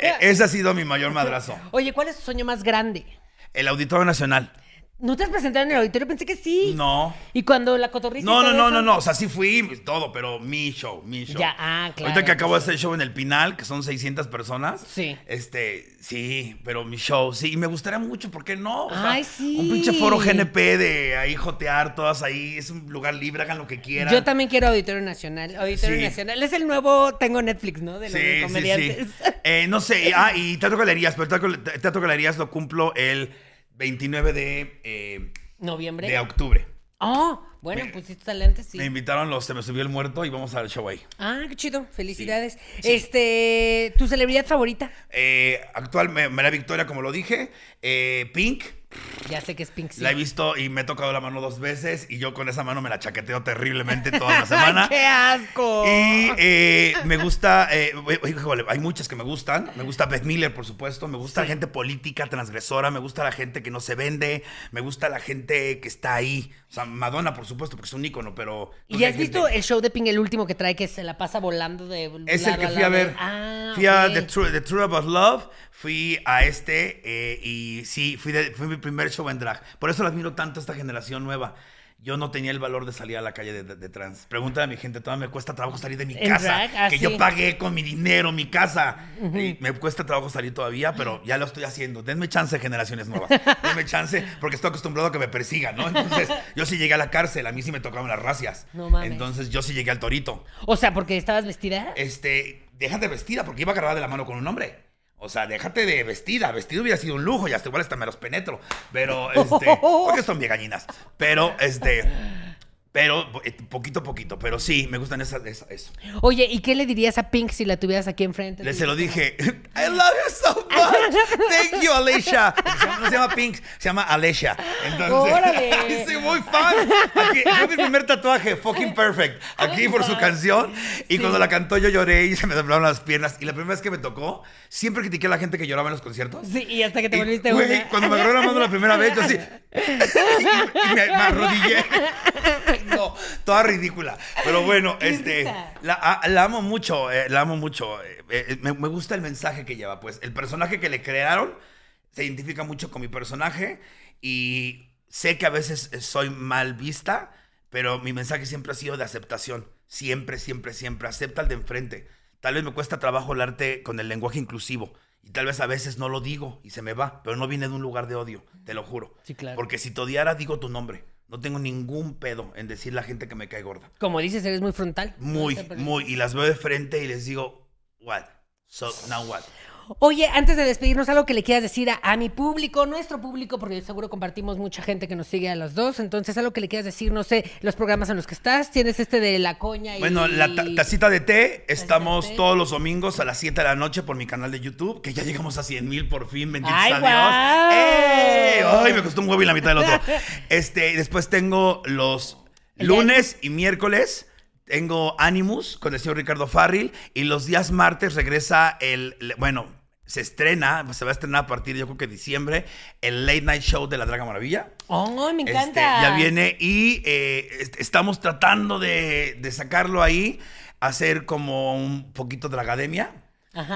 E, ese ha sido mi mayor madrazo.
Oye, ¿cuál es tu sueño más grande?
El Auditorio Nacional.
¿No te has presentado en el auditorio? Pensé que sí. No. Y cuando la cotorrista. No, no, no, no, no. O sea,
sí fui, todo, pero mi show, mi show. Ya, ah, claro. Ahorita que acabo de hacer el show en el Pinal, que son 600 personas. Sí. Este, sí, pero mi show, sí. Y me gustaría mucho, ¿por qué no? Ay, sí. Un pinche foro GNP de ahí jotear, todas ahí. Es un lugar libre, hagan lo que quieran. Yo
también quiero Auditorio Nacional. Auditorio Nacional.
Es el nuevo, tengo Netflix, ¿no? De los comediantes. Sí, sí. eh, no sé, ah, y Teatro Galerías, pero Teatro, teatro Galerías lo cumplo el. 29 de... Eh, ¿Noviembre? De octubre.
Oh, bueno, pues estos lentes, sí. Me
invitaron los Se me subió el muerto y vamos al show ahí.
Ah, qué chido. Felicidades. Este, ¿tu celebridad favorita?
Eh, actual, me, victoria, como lo dije. Eh, Pink. Ya sé que es Pink La he visto y me he tocado la mano dos veces y yo con esa mano me la chaqueteo terriblemente toda la [laughs] semana. ¡Qué asco! Y eh, me gusta, eh, hay muchas que me gustan. Me gusta Beth Miller, por supuesto. Me gusta la gente política, transgresora. Me gusta la gente que no se vende. Me gusta la gente que está ahí o sea, Madonna, por supuesto, porque es un icono. pero. ¿Y has visto
el show de Pink, el último que trae, que se la pasa volando de. Es el que fui a, ver.
Ah, fui a The True, About Love, fui a este, eh, y sí, fui fue mi primer show en drag. Por eso la admiro tanto a esta generación nueva yo no tenía el valor de salir a la calle de, trans. Pregúntale a mi gente, todavía me cuesta trabajo salir de mi casa. Ah, que yo pagué con mi dinero mi casa. y me cuesta trabajo salir todavía, pero ya lo estoy haciendo. Denme chance, generaciones nuevas. [laughs] Denme chance, porque estoy acostumbrado a que me persigan, ¿no? Entonces, yo sí llegué a la cárcel, a mí sí me tocaban las racias. No Entonces, yo sí llegué al torito.
O sea, porque estabas vestida.
Este, déjate vestida, porque iba a agarrar de la mano con un hombre. O sea, déjate de vestida. Vestido hubiera sido un lujo Ya hasta igual hasta me los penetro. Pero, [laughs] este, porque son bien Pero, este, pero eh, poquito a poquito, pero sí, me gustan esas, eso.
Oye, ¿y qué le dirías a Pink si la tuvieras aquí enfrente? Le se
lo dije. I love you so [laughs] much. Thank you, Alicia. No se llama Pink, se llama Alicia. Entonces, ¡Órale! [laughs] soy muy fan. Aquí, fue mi primer tatuaje, Fucking Perfect, aquí por su canción. Y cuando la cantó yo lloré y se me doblaron las piernas. Y la primera vez que me tocó, siempre critiqué a la gente que lloraba en los conciertos.
Sí, y hasta que te volviste güey, cuando me agarró la mano la primera vez, yo así...
[laughs] y me arrodillé no, toda ridícula. Pero bueno, este, ah, la, amo mucho, eh, la amo mucho. Eh, eh, me, gusta el mensaje que lleva, pues. El personaje que le crearon se identifica mucho con mi personaje y sé que a veces soy mal vista, pero mi mensaje siempre ha sido de aceptación. Siempre, siempre, siempre. Acepta al de enfrente. Tal vez me cuesta trabajo hablarte con el lenguaje inclusivo. Y tal vez a veces no lo digo y se me va, pero no viene de un lugar de odio, te lo juro. Sí, Porque si te odiara, digo tu nombre. No tengo ningún pedo en decir la gente que me cae gorda.
Como dices, eres muy frontal. Muy, muy.
Y las veo de frente y les digo, what? So, now what?
Oye, antes de despedirnos, algo que le quieras decir a, mi público, nuestro público, porque seguro compartimos mucha gente que nos sigue a las dos. Entonces, algo que le quieras decir, no sé, los programas en los que estás. Tienes este de La Coña y. Bueno, la
tacita de té. Estamos todos los domingos a las 7 de la noche por mi canal de YouTube, que ya llegamos a 100 mil por fin, bendito Ay, guau! ¡Ay, me costó un huevo y la mitad del otro! [laughs] este, después tengo los lunes y miércoles. Tengo Animus con el señor Ricardo Farril y los días martes regresa el, bueno, se estrena, se va a estrenar a partir, yo creo que diciembre, el Late Night Show de la Draga Maravilla.
¡Oh, me este, encanta! ya viene
y eh, estamos tratando de, de sacarlo ahí, hacer como un poquito de la academia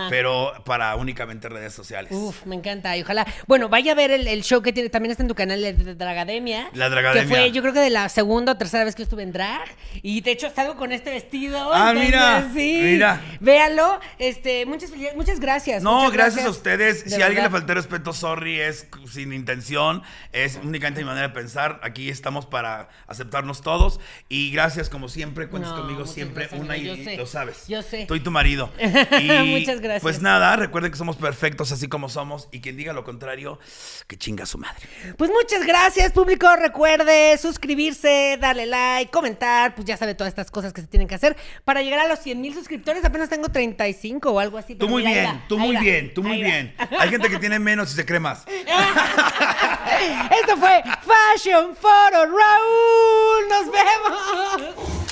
pero para únicamente redes sociales.
Uf, me encanta. Y ojalá. Bueno, vaya a ver el, show que tiene. También está en tu canal de Dragademia. La
Dragademia. Que fue, yo
creo que de la segunda o tercera vez que estuve en drag. Y de hecho salgo con este vestido. Ah, mira. Sí. Mira. Véanlo. Este, muchas, muchas gracias. No, gracias, a ustedes. Si a alguien le
faltó respeto, sorry, es sin intención. Es únicamente mi manera de pensar. Aquí estamos para aceptarnos todos. Y gracias, como siempre, cuentas conmigo siempre. una y, lo sabes. Yo sé. Soy tu marido. [laughs] Y Muchas pues, gracias. Pues nada, recuerden que somos perfectos así como somos y quien diga lo contrario, que chinga su madre.
Pues muchas gracias, público. Recuerde suscribirse, darle like, comentar, pues ya sabe todas estas cosas que se tienen que hacer para llegar a los 100 mil suscriptores. Apenas tengo 35 o algo así. Tú muy bien, tú muy bien,
tú muy bien. Hay gente que tiene menos y se cree más.
[laughs] Esto fue Fashion Forum Raúl. Nos vemos.